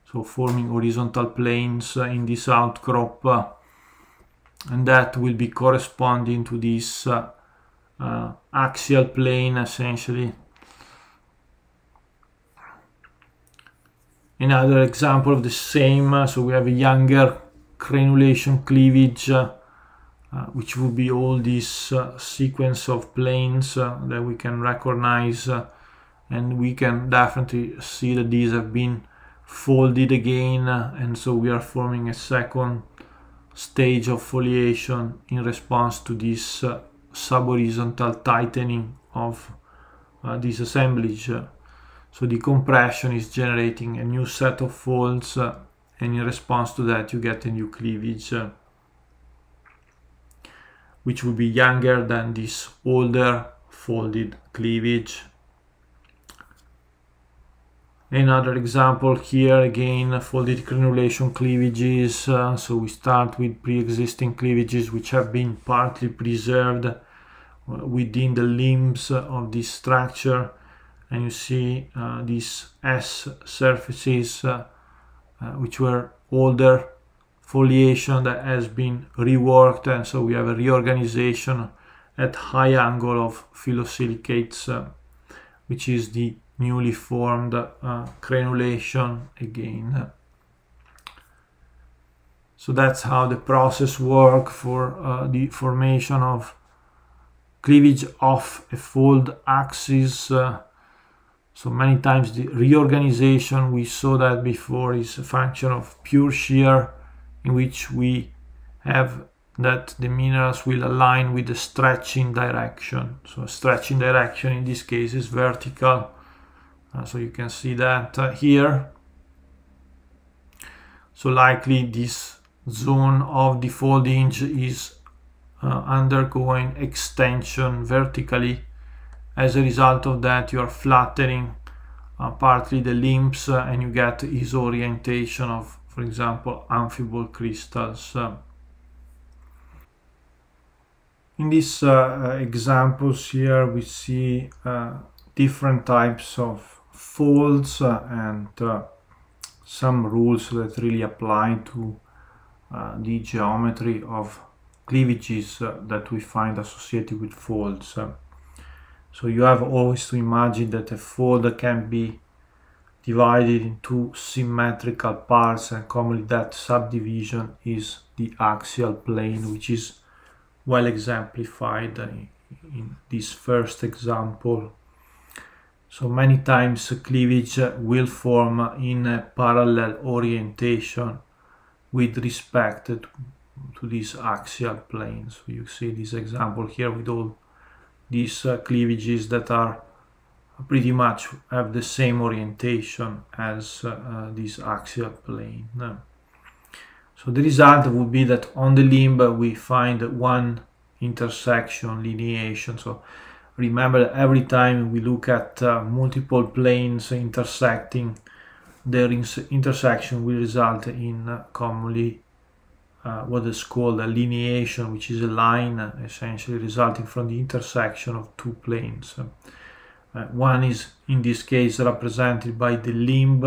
so forming horizontal planes in this outcrop and that will be corresponding to this uh, uh, axial plane essentially another example of the same uh, so we have a younger crenulation cleavage uh, uh, which would be all this uh, sequence of planes uh, that we can recognize uh, and we can definitely see that these have been folded again and so we are forming a second stage of foliation in response to this sub-horizontal tightening of this assemblage. So the compression is generating a new set of folds uh, and in response to that you get a new cleavage uh, which will be younger than this older folded cleavage. Another example here again folded crenulation cleavages uh, so we start with pre-existing cleavages which have been partly preserved uh, within the limbs of this structure and you see uh, these S surfaces uh, uh, which were older foliation that has been reworked and so we have a reorganization at high angle of phyllosilicates uh, which is the newly formed uh, crenulation again. So that's how the process work for uh, the formation of cleavage of a fold axis uh, so many times the reorganization, we saw that before, is a function of pure shear in which we have that the minerals will align with the stretching direction. So stretching direction in this case is vertical. Uh, so you can see that uh, here. So likely this zone of the folding is uh, undergoing extension vertically as a result of that you are flattening uh, partly the limbs uh, and you get is orientation of for example amphibole crystals in these uh, uh, examples here we see uh, different types of folds and some rules that really apply to the geometry of cleavages that we find associated with folds. So you have always to imagine that a fold can be divided into symmetrical parts and commonly that subdivision is the axial plane which is well exemplified in this first example. So many times cleavage will form in a parallel orientation with respect to this axial plane. So you see this example here with all these uh, cleavages that are pretty much have the same orientation as uh, uh this axial plane. So the result would be that on the limb we find one intersection lineation. So remember every time we look at uh, multiple planes intersecting, their intersection will result in uh, commonly uh, what is called a lineation, which is a line uh, essentially resulting from the intersection of two planes. Uh, one is in this case represented by the limb,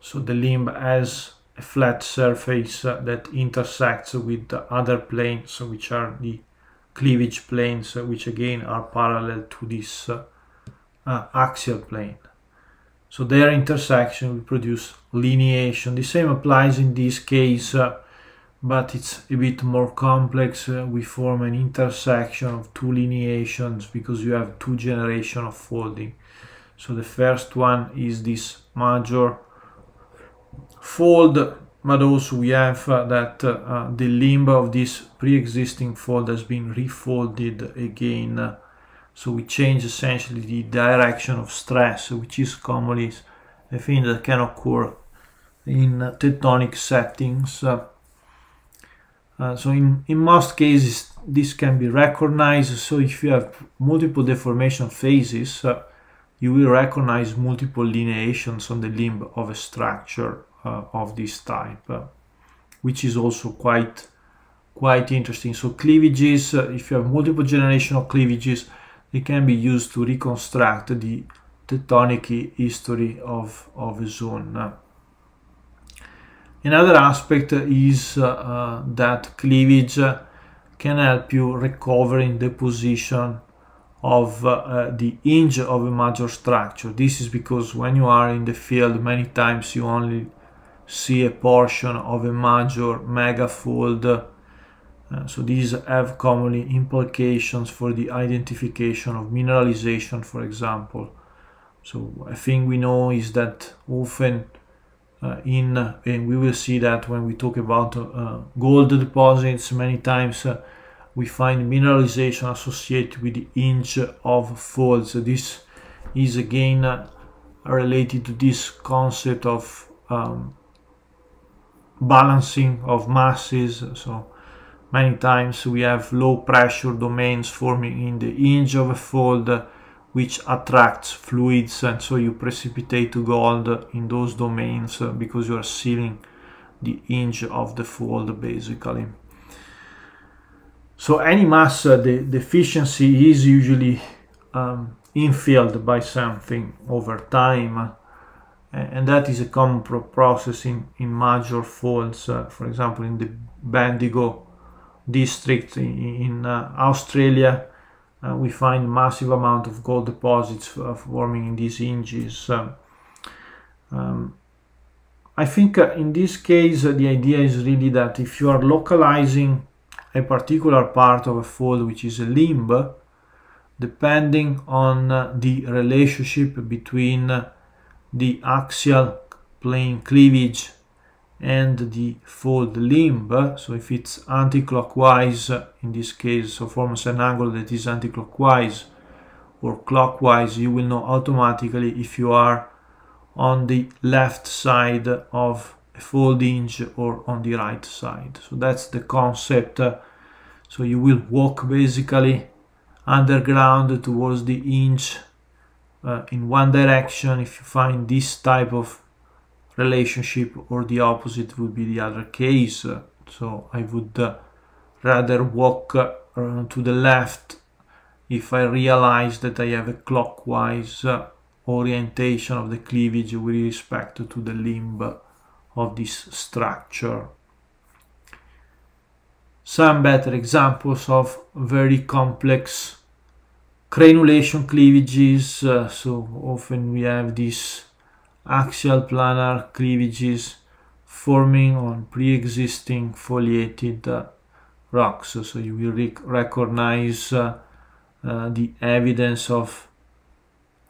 so the limb has a flat surface uh, that intersects with the other planes, uh, which are the cleavage planes, which again are parallel to this uh, axial plane. So their intersection will produce lineation. The same applies in this case uh, but it's a bit more complex. Uh, we form an intersection of two lineations because you have two generation of folding. So the first one is this major fold, but also we have uh, that uh, uh the limb of this pre-existing fold has been refolded again. So we change essentially the direction of stress, which is commonly a thing that can occur in tectonic settings. Uh, so in, in most cases, this can be recognized. So if you have multiple deformation phases, uh, you will recognize multiple lineations on the limb of a structure uh, of this type, uh, which is also quite quite interesting. So cleavages, uh, if you have multiple generational cleavages, they can be used to reconstruct the tectonic history of, of a zone. Uh, Another aspect is uh, uh, that cleavage can help you recovering the position of uh, the hinge of a major structure. This is because when you are in the field, many times you only see a portion of a major megafold. Uh, so these have commonly implications for the identification of mineralization, for example. So a thing we know is that often uh, in uh, and we will see that when we talk about uh, gold deposits many times uh, we find mineralization associated with the inch of folds this is again uh, related to this concept of um, balancing of masses so many times we have low pressure domains forming in the inch of a fold which attracts fluids and so you precipitate gold in those domains because you are sealing the inch of the fold basically. So any mass, the, uh, the is usually um, infilled by something over time and that is a common process in, in major faults, uh, for example in the Bendigo district in, in uh, Australia uh, we find massive amount of gold deposits uh, forming in these hinges. Um, um I think uh, in this case uh, the idea is really that if you are localizing a particular part of a fold which is a limb, depending on the relationship between the axial plane cleavage and the fold limb so if it's anti-clockwise in this case so forms an angle that is anti-clockwise or clockwise you will know automatically if you are on the left side of a fold hinge or on the right side so that's the concept so you will walk basically underground towards the hinge uh, in one direction if you find this type of relationship or the opposite would be the other case so I would uh, rather walk uh, to the left if I realize that I have a clockwise uh, orientation of the cleavage with respect to the limb of this structure. Some better examples of very complex crenulation cleavages, so often we have this axial planar cleavages forming on pre-existing foliated uh, rocks. So you will rec recognize uh, uh, the evidence of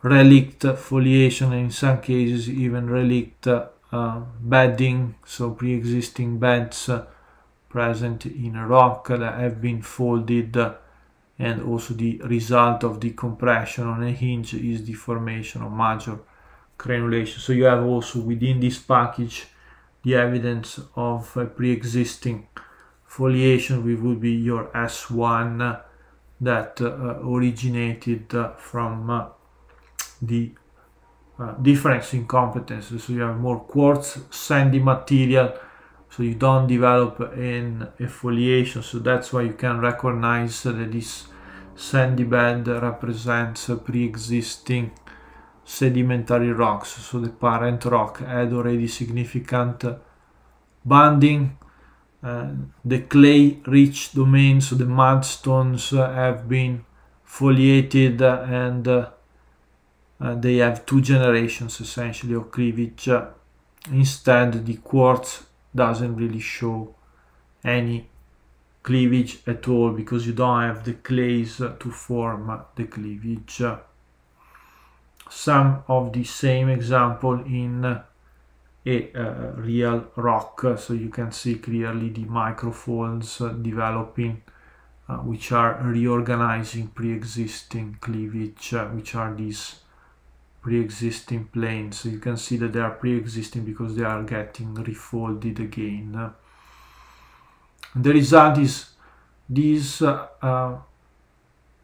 relict foliation and in some cases even relict uh, uh, bedding, so pre-existing beds uh, present in a rock that have been folded and also the result of decompression on a hinge is the formation of major granulation. So you have also within this package the evidence of a pre-existing foliation, which would be your S1 that uh, originated uh, from uh, the uh, difference in competence. So you have more quartz sandy material, so you don't develop an foliation. So that's why you can recognize that this sandy bed represents a pre-existing sedimentary rocks. So the parent rock had already significant banding. Uh, the clay-rich domain, so the mudstones uh, have been foliated and uh, they have two generations essentially of cleavage. Instead, the quartz doesn't really show any cleavage at all because you don't have the clays to form the cleavage some of the same example in uh, a uh, real rock so you can see clearly the microphones uh, developing uh, which are reorganizing pre-existing cleavage uh, which are these pre-existing planes so you can see that they are pre-existing because they are getting refolded again and the result is these uh,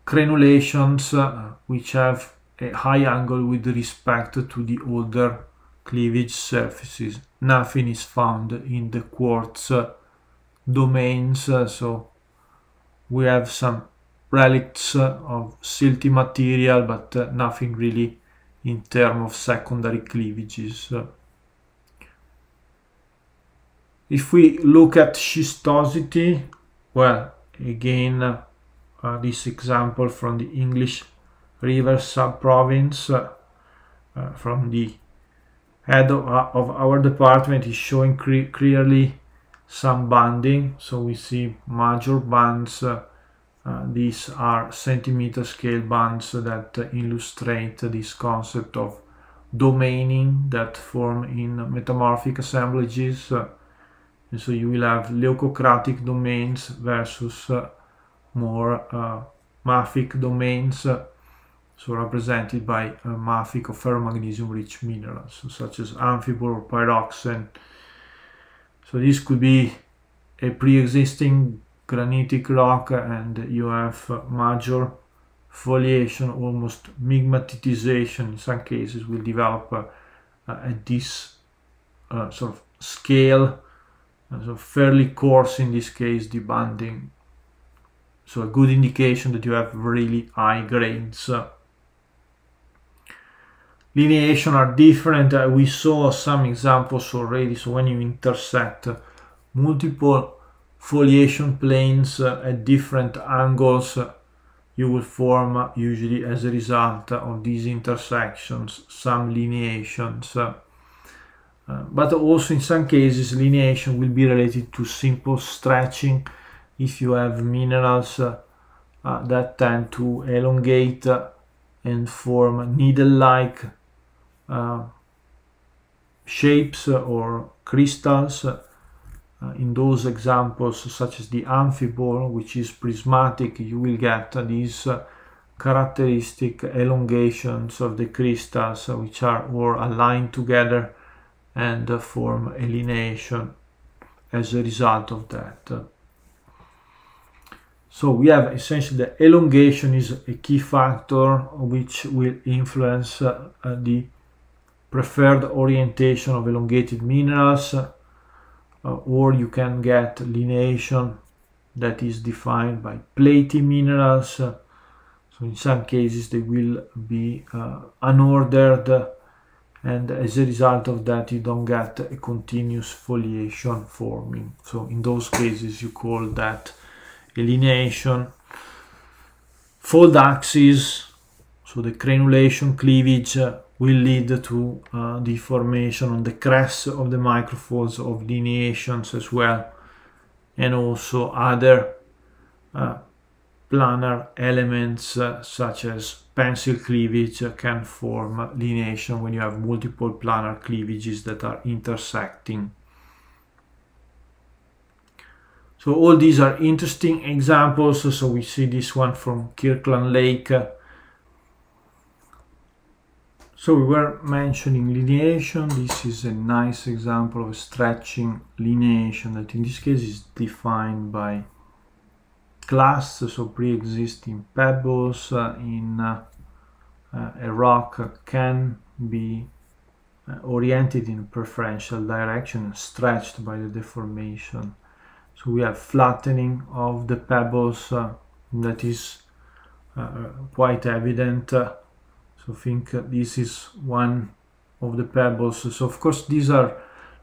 crenulations which have a high angle with respect to the other cleavage surfaces. Nothing is found in the quartz domains, uh, so we have some relics uh, of silty material, but uh, nothing really in terms of secondary cleavages. If we look at schistosity, well, again, uh, this example from the English river sub-province uh, from the head of, of our department is showing cre clearly some banding so we see major bands uh, uh, these are centimeter scale bands that uh, illustrate this concept of domaining that form in metamorphic assemblages. Uh, and so you will have leucocratic domains versus uh, more mafic domains so represented by eh, mafic or ferromagnesium-rich minerals, so such as amphibole or pyroxene. So this could be a pre-existing granitic rock and you have major foliation, almost migmatization in some cases will develop uh, uh at this uh, sort of scale, uh, so fairly coarse in this case debanding. So a good indication that you have really high grains lineation are different. Uh, we saw some examples already. So when you intersect multiple foliation planes uh, at different angles, uh, you will form uh, usually as a result of these intersections some lineations. Uh, uh, but also in some cases lineation will be related to simple stretching if you have minerals that tend to elongate and form needle-like uh, shapes or crystals. Uh, in those examples, such as the amphibole, which is prismatic, you will get these uh, characteristic elongations of the crystals, which are all aligned together and form a lineation as a result of that. So we have essentially the elongation is a key factor which will influence uh, the preferred orientation of elongated minerals uh, or you can get lineation that is defined by platy minerals so in some cases they will be uh, unordered and as a result of that you don't get a continuous foliation forming so in those cases you call that lineation fold axis so the crenulation cleavage uh, will lead to uh, on the crest of the microfolds of lineations as well and also other uh, planar elements uh, such as pencil cleavage can form lineation when you have multiple planar cleavages that are intersecting. So all these are interesting examples. So we see this one from Kirkland Lake uh, so we were mentioning lineation. This is a nice example of stretching lineation that in this case is defined by clusters of pre-existing pebbles uh, in uh, uh a rock can be uh, oriented in a preferential direction and stretched by the deformation. So we have flattening of the pebbles uh, that is quite evident so think uh, this is one of the pebbles so of course these are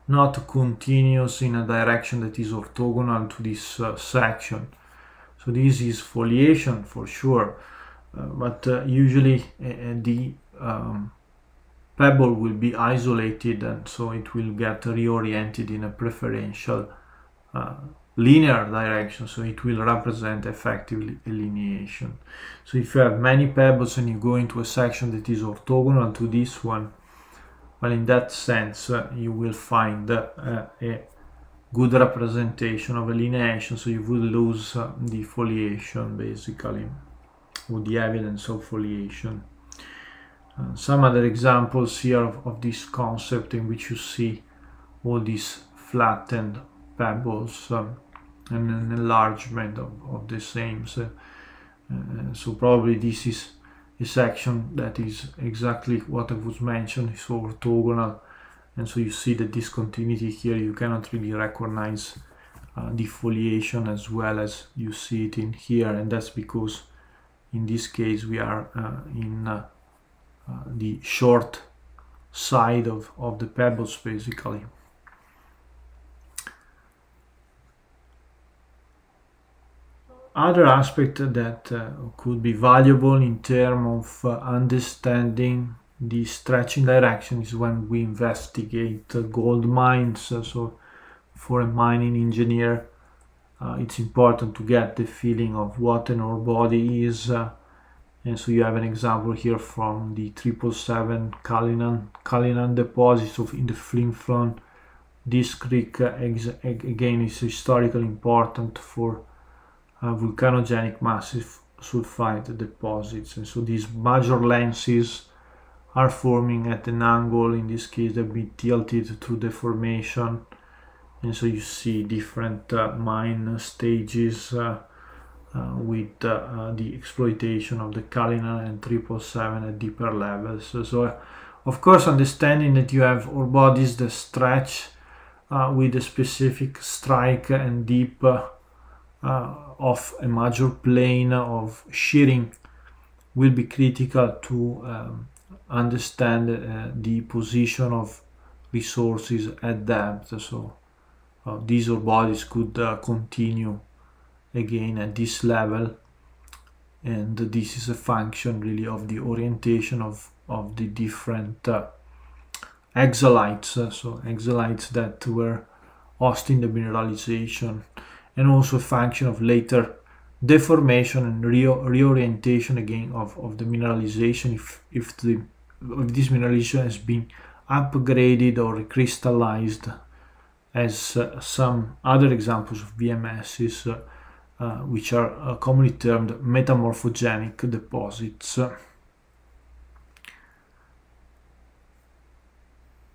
not continuous in a direction that is orthogonal to this uh, section so this is foliation for sure uh, but uh, usually the um, pebble will be isolated and so it will get reoriented in a preferential uh, linear direction so it will represent effectively a lineation so if you have many pebbles and you go into a section that is orthogonal to this one well in that sense uh, you will find uh, a good representation of a lineation so you would lose uh, the foliation basically or the evidence of foliation some other examples here of, of this concept in which you see all these flattened pebbles um, and an enlargement of, of the same. So, uh, uh, so probably this is a section that is exactly what I was mentioning, It's orthogonal. And so you see the discontinuity here, you cannot really recognize uh, defoliation as well as you see it in here. And that's because in this case we are uh, in uh, uh, the short side of, of the pebbles basically. other aspect that uh, could be valuable in terms of uh, understanding the stretching direction is when we investigate uh, gold mines. Uh, so, for a mining engineer, uh, it's important to get the feeling of what an ore body is. Uh, and so, you have an example here from the 777 Kalinan, Cullinan deposits of, in the Flin Flon. This creek, again, is historically important for uh, volcanogenic massive sulfide deposits. And so these major lenses are forming at an angle, in this case, a bit tilted through the formation. And so you see different uh, mine stages uh, uh with uh, uh, the exploitation of the Kalina and 777 at deeper levels. So, so of course, understanding that you have ore bodies that stretch with a specific strike and deep uh, of a major plane of shearing will be critical to um, understand uh, the position of resources at depth so uh, these ore bodies could uh, continue again at this level and this is a function really of the orientation of of the different uh, exolites so exolites that were hosting the mineralization and also a function of later deformation and re reorientation again of, of the mineralization if, if, the, if this mineralization has been upgraded or crystallized as uh, some other examples of VMSs uh, uh, which are uh, commonly termed metamorphogenic deposits.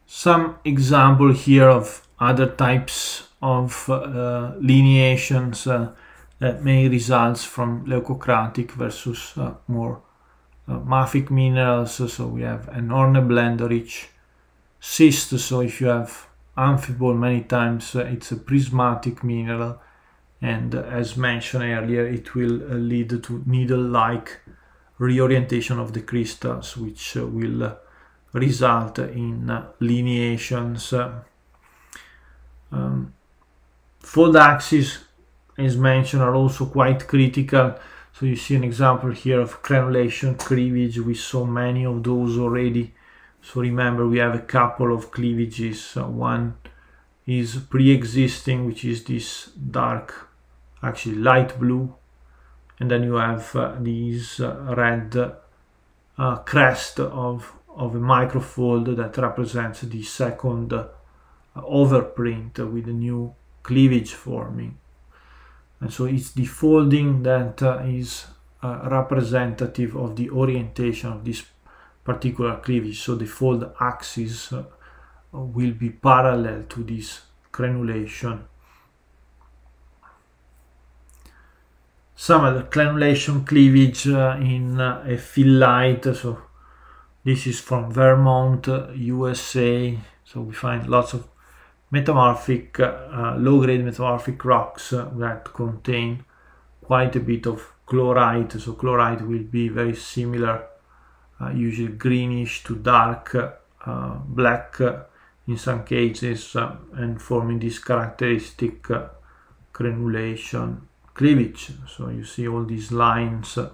Some example here of other types of uh, lineations uh, that may result from leucocratic versus uh, more uh, mafic minerals. So we have an orne blend rich cyst. So if you have amphibole, many times uh, it's a prismatic mineral. And as mentioned earlier, it will uh, lead to needle-like reorientation of the crystals, which will result in lineations. Um, Fold axis as mentioned are also quite critical. So you see an example here of crenulation, cleavage. We saw many of those already. So remember we have a couple of cleavages. one is pre-existing, which is this dark, actually light blue. And then you have uh, these uh, red uh, uh crest of, of a microfold that represents the second uh, overprint with the new cleavage forming. And so it's the folding that uh, is uh, representative of the orientation of this particular cleavage. So the fold axis uh, will be parallel to this granulation. Some other granulation cleavage uh, in uh, a light. So this is from Vermont, USA. Uh, so we find lots of metamorphic, uh, low-grade metamorphic rocks that contain quite a bit of chlorite. So chlorite will be very similar, uh, usually greenish to dark uh, black in some cases, uh, and forming this characteristic uh, crenulation cleavage. So you see all these lines, uh,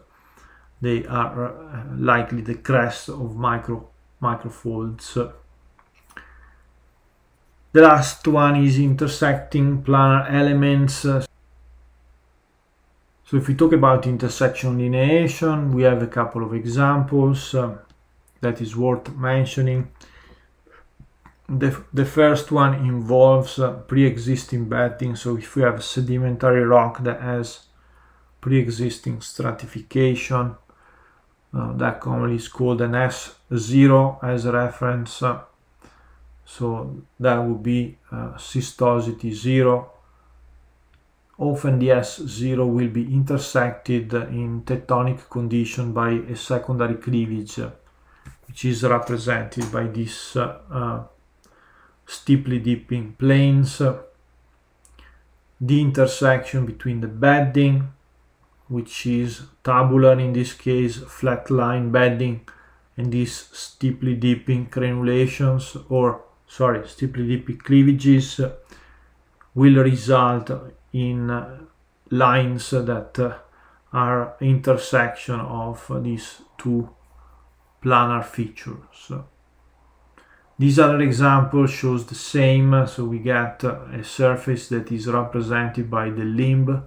they are likely the crest of micro microfolds the last one is intersecting planar elements. So if we talk about intersection lineation, we have a couple of examples uh, that is worth mentioning. The, the first one involves uh, pre-existing bedding. So if we have sedimentary rock that has pre-existing stratification, uh, that commonly is called an S0 as a reference so that would be uh, cystosity 0. Often the S0 will be intersected in tectonic condition by a secondary cleavage, which is represented by these uh, uh, steeply dipping planes, the intersection between the bedding, which is tabular in this case, flat line bedding, and these steeply dipping crenulations or sorry, steeply cleavages will result in lines that are intersection of these two planar features. This other example shows the same, so we get a surface that is represented by the limb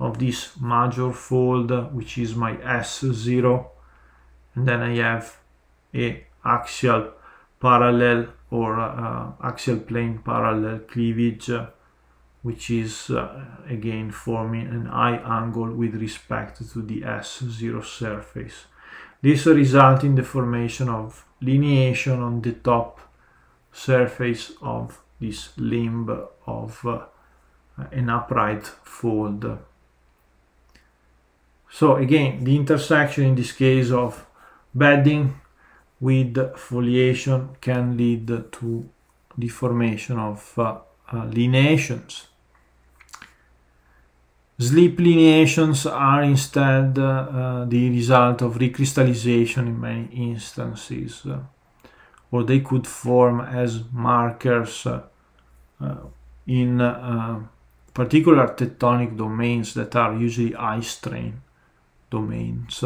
of this major fold, which is my S0, and then I have a axial parallel or axial plane parallel cleavage uh, which is uh, again forming an high angle with respect to the S0 surface. This results in the formation of lineation on the top surface of this limb of uh, an upright fold. So again, the intersection in this case of bedding with foliation can lead to deformation of uh, uh, lineations. Slip lineations are instead uh, uh, the result of recrystallization in many instances, uh, or they could form as markers uh, in particular tectonic domains that are usually high strain domains.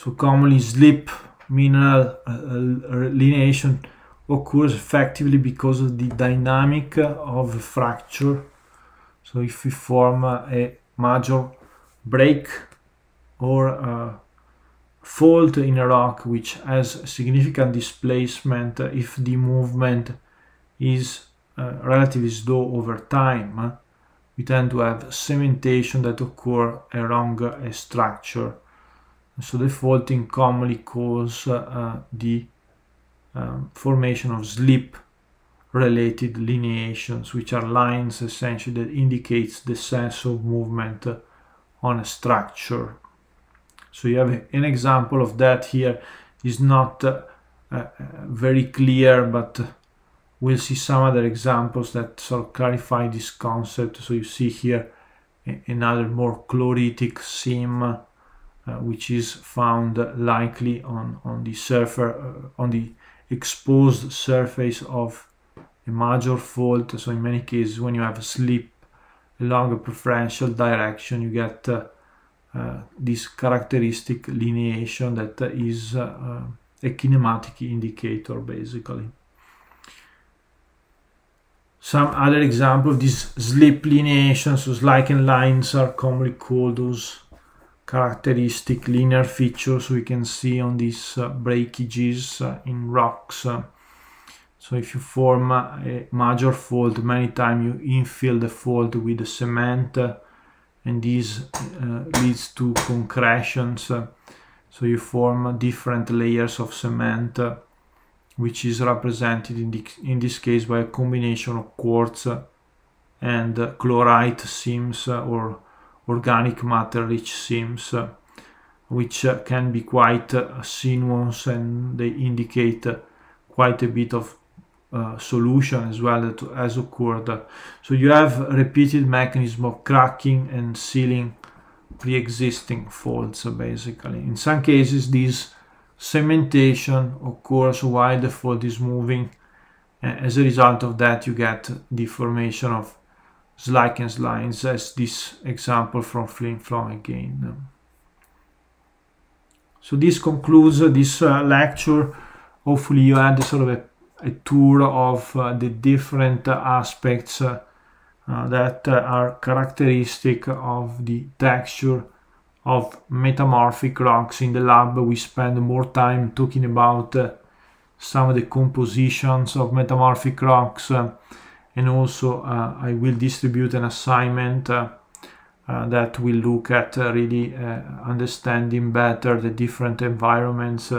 So commonly slip mineral lineation occurs effectively because of the dynamic of fracture. So if we form a major break or a fault in a rock which has significant displacement if the movement is uh, relatively slow over time, we tend to have cementation that occur around a structure so the faulting commonly causes uh, the um, formation of slip related lineations which are lines essentially that indicates the sense of movement on a structure so you have an example of that here is not uh, uh, very clear but we'll see some other examples that sort of clarify this concept so you see here another more chloritic seam uh, which is found likely on, on the surfer, uh, on the exposed surface of a major fault. So in many cases, when you have a slip along a preferential direction, you get uh, uh, this characteristic lineation that is uh, uh, a kinematic indicator, basically. Some other example of this slip lineation, so sliken lines are commonly called those characteristic linear features we can see on these uh, breakages uh, in rocks. So if you form a major fold, many times you infill the fold with the cement uh, and this uh, leads to concretions. So you form different layers of cement uh, which is represented in, the, in this case by a combination of quartz and chlorite seams or organic matter-rich seams, which can be quite sinuous and they indicate quite a bit of uh, solution as well that has occurred. So you have repeated mechanism of cracking and sealing pre-existing folds basically. In some cases this cementation occurs while the fault is moving as a result of that you get deformation of and lines as this example from Flin flow again. So this concludes this uh, lecture. Hopefully you had sort of a, a tour of uh, the different aspects uh, uh that uh, are characteristic of the texture of metamorphic rocks. In the lab we spend more time talking about uh, some of the compositions of metamorphic rocks and also uh, I will distribute an assignment uh, uh, that will look at really understanding better the different environments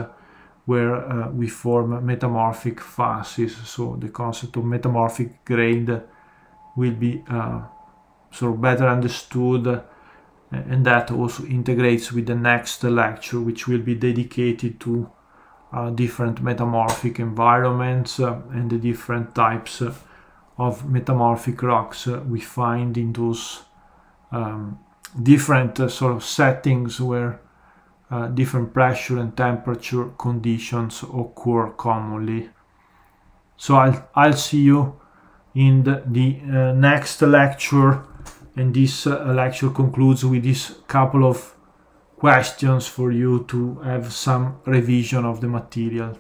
where uh, we form metamorphic facies. So the concept of metamorphic grade will be uh, sort of better understood and that also integrates with the next lecture which will be dedicated to uh, different metamorphic environments and the different types of metamorphic rocks uh, we find in those um, different uh, sort of settings where uh, different pressure and temperature conditions occur commonly. So I'll, I'll see you in the, the next lecture and this lecture concludes with this couple of questions for you to have some revision of the material.